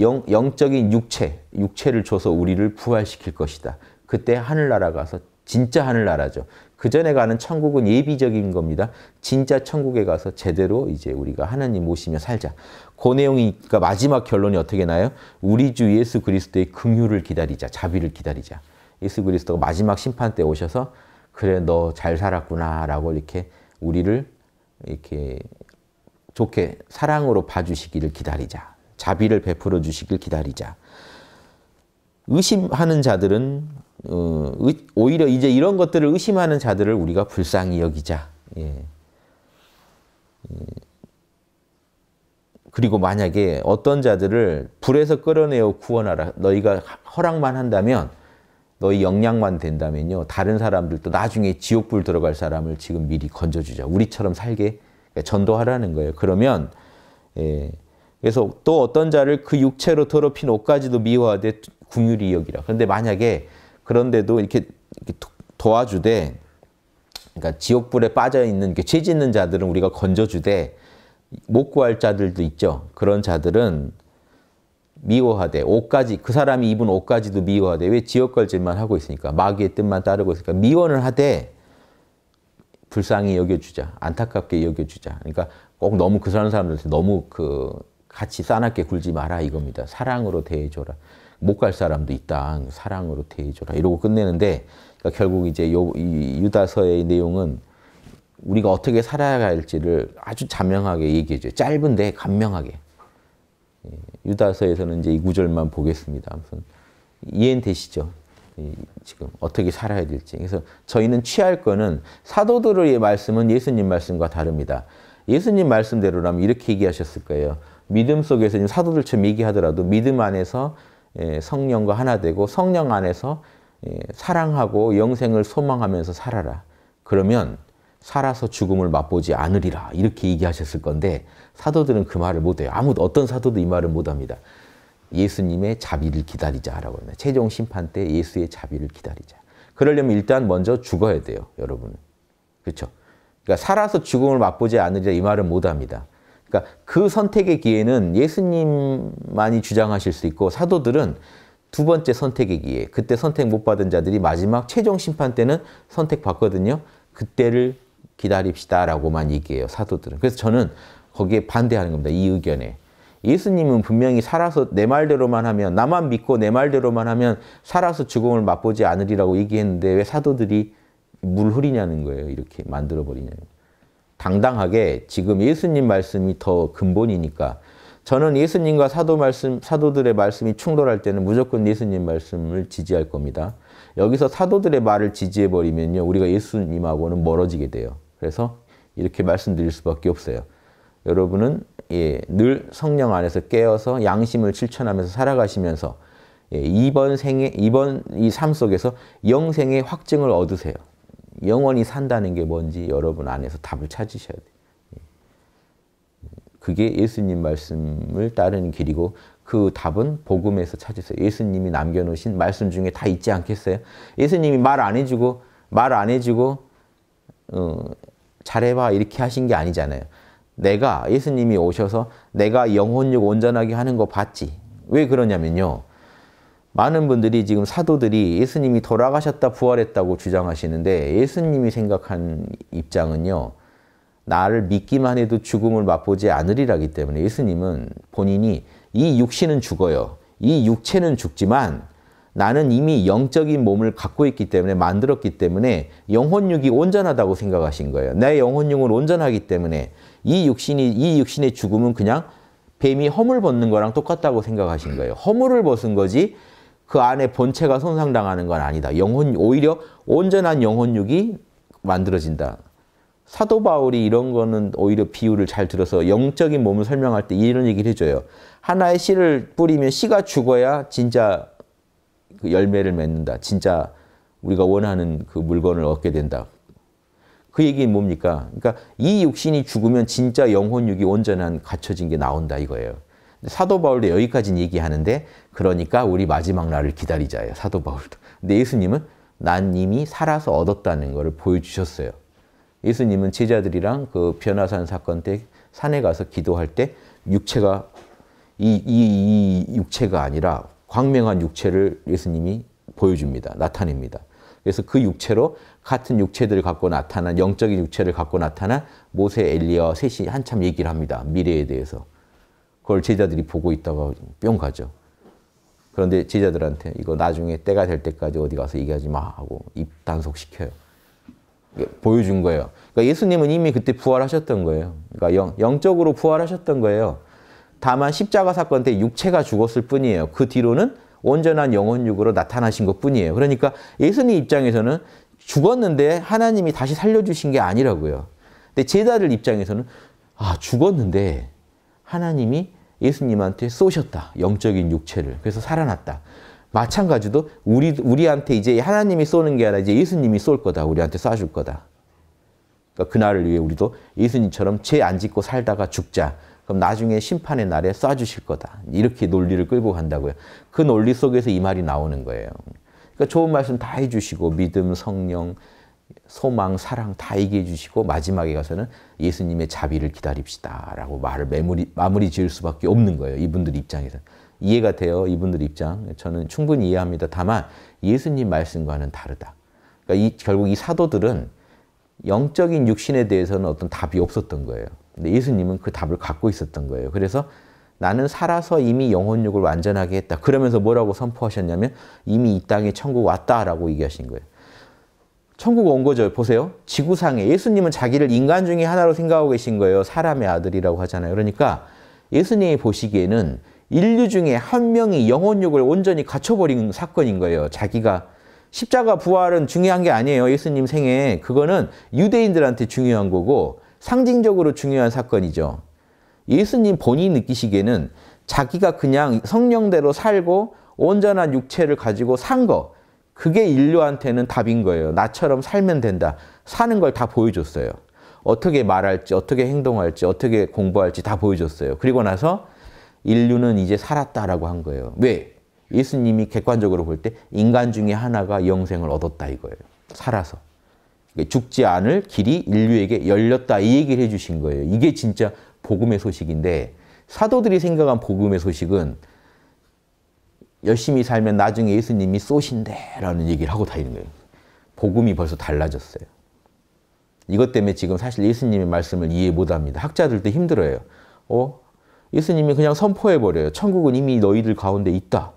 영, 영적인 육체, 육체를 줘서 우리를 부활시킬 것이다. 그때 하늘나라 가서 진짜 하늘나라죠. 그 전에 가는 천국은 예비적인 겁니다. 진짜 천국에 가서 제대로 이제 우리가 하나님 모시며 살자. 그 내용이니까 그러니까 마지막 결론이 어떻게 나요? 우리 주 예수 그리스도의 긍휼을 기다리자, 자비를 기다리자. 예수 그리스도가 마지막 심판 때 오셔서 그래 너 잘 살았구나라고 이렇게 우리를 이렇게 좋게 사랑으로 봐주시기를 기다리자. 자비를 베풀어 주시길 기다리자. 의심하는 자들은 어, 오히려 이제 이런 것들을 의심하는 자들을 우리가 불쌍히 여기자. 예. 예. 그리고 만약에 어떤 자들을 불에서 끌어내어 구원하라. 너희가 허락만 한다면 너희 역량만 된다면요. 다른 사람들도 나중에 지옥불 들어갈 사람을 지금 미리 건져주자. 우리처럼 살게 전도하라는 거예요. 그러면 예, 그래서 또 어떤 자를 그 육체로 더럽힌 옷까지도 미워하되 궁유리 여기라. 그런데 만약에 그런데도 이렇게, 이렇게 도와주되 그러니까 지옥불에 빠져 있는 죄 짓는 자들은 우리가 건져주되 못 구할 자들도 있죠. 그런 자들은 미워하되 옷까지 그 사람이 입은 옷까지도 미워하되 왜 지역걸질만 하고 있으니까 마귀의 뜻만 따르고 있으니까 미워는 하되 불쌍히 여겨주자 안타깝게 여겨주자 그러니까 꼭 너무 그 사람 사람들한테 너무 그 같이 싸납게 굴지 마라 이겁니다 사랑으로 대해줘라 못 갈 사람도 있다 사랑으로 대해줘라 이러고 끝내는데 그러니까 결국 이제 요, 유다서의 내용은 우리가 어떻게 살아야 할지를 아주 자명하게 얘기해줘요. 짧은데 간명하게. 예, 유다서에서는 이제 이 구절만 보겠습니다. 아무튼 이해는 되시죠? 지금 어떻게 살아야 될지. 그래서 저희는 취할 거는 사도들의 말씀은 예수님 말씀과 다릅니다. 예수님 말씀대로라면 이렇게 얘기하셨을 거예요. 믿음 속에서 사도들처럼 얘기하더라도 믿음 안에서 예, 성령과 하나 되고 성령 안에서 예, 사랑하고 영생을 소망하면서 살아라. 그러면 살아서 죽음을 맛보지 않으리라 이렇게 얘기하셨을 건데 사도들은 그 말을 못해요. 아무 어떤 사도도 이 말을 못합니다. 예수님의 자비를 기다리자라고 합니다. 최종 심판 때 예수의 자비를 기다리자. 그러려면 일단 먼저 죽어야 돼요, 여러분은. 그렇죠? 그러니까 살아서 죽음을 맛보지 않으리라 이 말은 못합니다. 그러니까 그 선택의 기회는 예수님만이 주장하실 수 있고 사도들은 두 번째 선택의 기회, 그때 선택 못 받은 자들이 마지막 최종 심판 때는 선택받거든요. 그때를 기다립시다라고만 얘기해요. 사도들은. 그래서 저는 거기에 반대하는 겁니다. 이 의견에. 예수님은 분명히 살아서 내 말대로만 하면 나만 믿고 내 말대로만 하면 살아서 죽음을 맛보지 않으리라고 얘기했는데 왜 사도들이 물 흐리냐는 거예요. 이렇게 만들어 버리냐는. 당당하게 지금 예수님 말씀이 더 근본이니까 저는 예수님과 사도 말씀 사도들의 말씀이 충돌할 때는 무조건 예수님 말씀을 지지할 겁니다. 여기서 사도들의 말을 지지해 버리면요. 우리가 예수님하고는 멀어지게 돼요. 그래서 이렇게 말씀드릴 수밖에 없어요. 여러분은 예, 늘 성령 안에서 깨어서 양심을 실천하면서 살아가시면서 예, 이번 생에 이번 이 삶 속에서 영생의 확증을 얻으세요. 영원히 산다는 게 뭔지 여러분 안에서 답을 찾으셔야 돼요. 예. 그게 예수님 말씀을 따르는 길이고 그 답은 복음에서 찾으세요. 예수님이 남겨놓으신 말씀 중에 다 있지 않겠어요? 예수님이 말 안 해주고 말 안 해주고 어, 잘해봐 이렇게 하신 게 아니잖아요. 내가 예수님이 오셔서 내가 영혼육 온전하게 하는 거 봤지. 왜 그러냐면요. 많은 분들이 지금 사도들이 예수님이 돌아가셨다 부활했다고 주장하시는데 예수님이 생각한 입장은요. 나를 믿기만 해도 죽음을 맛보지 않으리라기 때문에 예수님은 본인이 이 육신은 죽어요. 이 육체는 죽지만 나는 이미 영적인 몸을 갖고 있기 때문에 만들었기 때문에 영혼육이 온전하다고 생각하신 거예요. 내 영혼육은 온전하기 때문에 이 육신이 이 육신의 죽음은 그냥 뱀이 허물 벗는 거랑 똑같다고 생각하신 거예요. 허물을 벗은 거지 그 안에 본체가 손상당하는 건 아니다. 영혼 오히려 온전한 영혼육이 만들어진다. 사도 바울이 이런 거는 오히려 비유를 잘 들어서 영적인 몸을 설명할 때 이런 얘기를 해줘요. 하나의 씨를 뿌리면 씨가 죽어야 진짜 그 열매를 맺는다. 진짜 우리가 원하는 그 물건을 얻게 된다. 그 얘기는 뭡니까? 그러니까 이 육신이 죽으면 진짜 영혼육이 온전한 갖춰진 게 나온다 이거예요. 사도 바울도 여기까지는 얘기하는데 그러니까 우리 마지막 날을 기다리자예요. 사도 바울도. 근데 예수님은 난 이미 살아서 얻었다는 것을 보여주셨어요. 예수님은 제자들이랑 그 변화산 사건 때 산에 가서 기도할 때 육체가 이, 이, 이 육체가 아니라 광명한 육체를 예수님이 보여줍니다. 나타냅니다. 그래서 그 육체로 같은 육체들을 갖고 나타난 영적인 육체를 갖고 나타난 모세 엘리야 셋이 한참 얘기를 합니다. 미래에 대해서. 그걸 제자들이 보고 있다가 뿅 가죠. 그런데 제자들한테 이거 나중에 때가 될 때까지 어디 가서 얘기하지 마 하고 입 단속시켜요. 보여준 거예요. 그러니까 예수님은 이미 그때 부활하셨던 거예요. 그러니까 영, 영적으로 부활하셨던 거예요. 다만 십자가 사건 때 육체가 죽었을 뿐이에요. 그 뒤로는 온전한 영혼육으로 나타나신 것 뿐이에요. 그러니까 예수님 입장에서는 죽었는데 하나님이 다시 살려주신 게 아니라고요. 근데 제자들 입장에서는 아, 죽었는데 하나님이 예수님한테 쏘셨다. 영적인 육체를. 그래서 살아났다. 마찬가지로 우리, 우리한테 이제 하나님이 쏘는 게 아니라 이제 예수님이 쏠 거다. 우리한테 쏴 줄 거다. 그러니까 그날을 위해 우리도 예수님처럼 죄 안 짓고 살다가 죽자. 그럼 나중에 심판의 날에 쏴주실 거다. 이렇게 논리를 끌고 간다고요. 그 논리 속에서 이 말이 나오는 거예요. 그러니까 좋은 말씀 다 해주시고 믿음, 성령, 소망, 사랑 다 얘기해 주시고 마지막에 가서는 예수님의 자비를 기다립시다 라고 말을 마무리, 마무리 지을 수밖에 없는 거예요. 이분들 입장에서. 이해가 돼요. 이분들 입장. 저는 충분히 이해합니다. 다만 예수님 말씀과는 다르다. 그러니까 이, 결국 이 사도들은 영적인 육신에 대해서는 어떤 답이 없었던 거예요. 근데 예수님은 그 답을 갖고 있었던 거예요. 그래서 나는 살아서 이미 영혼육을 완전하게 했다. 그러면서 뭐라고 선포하셨냐면 이미 이 땅에 천국 왔다라고 얘기하신 거예요. 천국 온 거죠. 보세요. 지구상에 예수님은 자기를 인간 중에 하나로 생각하고 계신 거예요. 사람의 아들이라고 하잖아요. 그러니까 예수님이 보시기에는 인류 중에 한 명이 영혼육을 온전히 갖춰버린 사건인 거예요. 자기가 십자가 부활은 중요한 게 아니에요. 예수님 생에 그거는 유대인들한테 중요한 거고 상징적으로 중요한 사건이죠. 예수님 본인이 느끼시기에는 자기가 그냥 성령대로 살고 온전한 육체를 가지고 산 거, 그게 인류한테는 답인 거예요. 나처럼 살면 된다. 사는 걸 다 보여줬어요. 어떻게 말할지, 어떻게 행동할지, 어떻게 공부할지 다 보여줬어요. 그리고 나서 인류는 이제 살았다라고 한 거예요. 왜? 예수님이 객관적으로 볼 때 인간 중에 하나가 영생을 얻었다 이거예요. 살아서. 그러니까 죽지 않을 길이 인류에게 열렸다 이 얘기를 해주신 거예요. 이게 진짜 복음의 소식인데 사도들이 생각한 복음의 소식은 열심히 살면 나중에 예수님이 쏘신대라는 얘기를 하고 다니는 거예요. 복음이 벌써 달라졌어요. 이것 때문에 지금 사실 예수님의 말씀을 이해 못합니다. 학자들도 힘들어요. 어? 예수님이 그냥 선포해버려요. 천국은 이미 너희들 가운데 있다.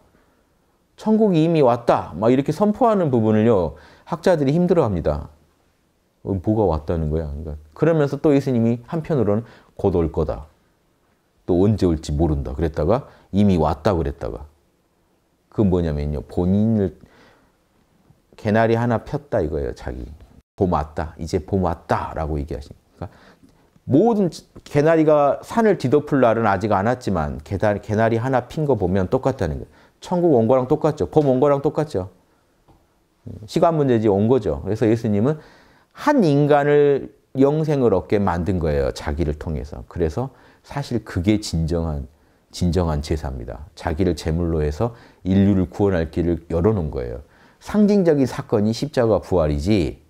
천국이 이미 왔다. 막 이렇게 선포하는 부분을요. 학자들이 힘들어합니다. 어, 뭐가 왔다는 거야. 그러니까 그러면서 또 예수님이 한편으로는 곧 올 거다. 또 언제 올지 모른다. 그랬다가 이미 왔다 그랬다가 그 뭐냐면요. 본인을 개나리 하나 폈다 이거예요. 자기 봄 왔다. 이제 봄 왔다라고 얘기하신. 그러니까 모든 개나리가 산을 뒤덮을 날은 아직 안 왔지만 개나리, 개나리 하나 핀 거 보면 똑같다는 거예요. 천국 온 거랑 똑같죠. 봄 온 거랑 똑같죠. 시간 문제지 온 거죠. 그래서 예수님은 한 인간을 영생을 얻게 만든 거예요. 자기를 통해서. 그래서 사실 그게 진정한 진정한 제사입니다. 자기를 제물로 해서 인류를 구원할 길을 열어놓은 거예요. 상징적인 사건이 십자가 부활이지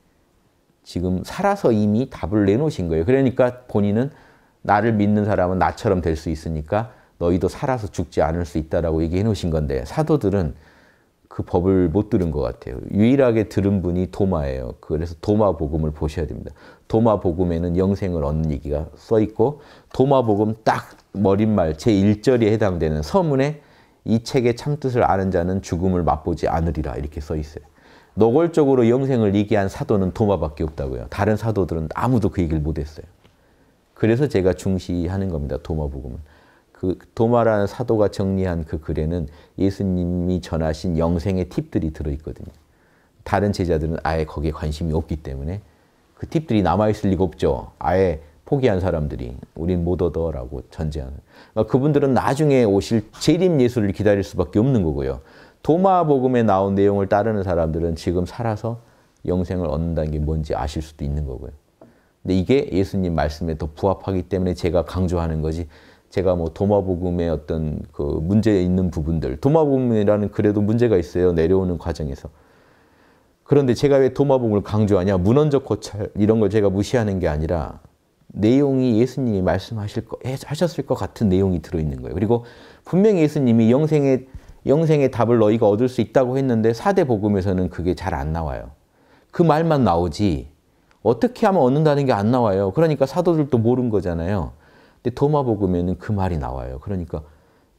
지금 살아서 이미 답을 내놓으신 거예요. 그러니까 본인은 나를 믿는 사람은 나처럼 될 수 있으니까 너희도 살아서 죽지 않을 수 있다라고 얘기해 놓으신 건데 사도들은 그 법을 못 들은 것 같아요. 유일하게 들은 분이 도마예요. 그래서 도마 복음을 보셔야 됩니다. 도마 복음에는 영생을 얻는 얘기가 써 있고 도마 복음 딱 머릿말 제 1절에 해당되는 서문에 이 책의 참뜻을 아는 자는 죽음을 맛보지 않으리라 이렇게 써 있어요. 노골적으로 영생을 얘기한 사도는 도마밖에 없다고요. 다른 사도들은 아무도 그 얘기를 못 했어요. 그래서 제가 중시하는 겁니다. 도마 복음은. 그 도마라는 사도가 정리한 그 글에는 예수님이 전하신 영생의 팁들이 들어있거든요. 다른 제자들은 아예 거기에 관심이 없기 때문에 그 팁들이 남아있을 리가 없죠. 아예 포기한 사람들이 우린 못 얻어라고 전제하는. 그러니까 그분들은 나중에 오실 재림 예수를 기다릴 수밖에 없는 거고요. 도마 복음에 나온 내용을 따르는 사람들은 지금 살아서 영생을 얻는다는 게 뭔지 아실 수도 있는 거고요. 근데 이게 예수님 말씀에 더 부합하기 때문에 제가 강조하는 거지 제가 뭐 도마복음의 어떤 그 문제 있는 부분들, 도마복음이라는 그래도 문제가 있어요. 내려오는 과정에서. 그런데 제가 왜 도마복음을 강조하냐? 문헌적 고찰 이런 걸 제가 무시하는 게 아니라 내용이 예수님이 말씀하실 거 하셨을 것 같은 내용이 들어 있는 거예요. 그리고 분명히 예수님이 영생의 영생의 답을 너희가 얻을 수 있다고 했는데 사대 복음에서는 그게 잘 안 나와요. 그 말만 나오지 어떻게 하면 얻는다는 게 안 나와요. 그러니까 사도들도 모른 거잖아요. 근데 도마복음에는 그 말이 나와요. 그러니까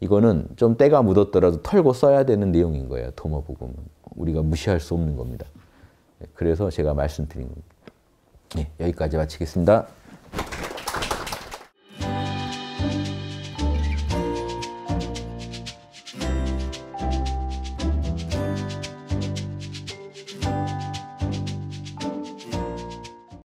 이거는 좀 때가 묻었더라도 털고 써야 되는 내용인 거예요. 도마복음은 우리가 무시할 수 없는 겁니다. 네, 그래서 제가 말씀드린 겁니다. 예, 네, 여기까지 마치겠습니다.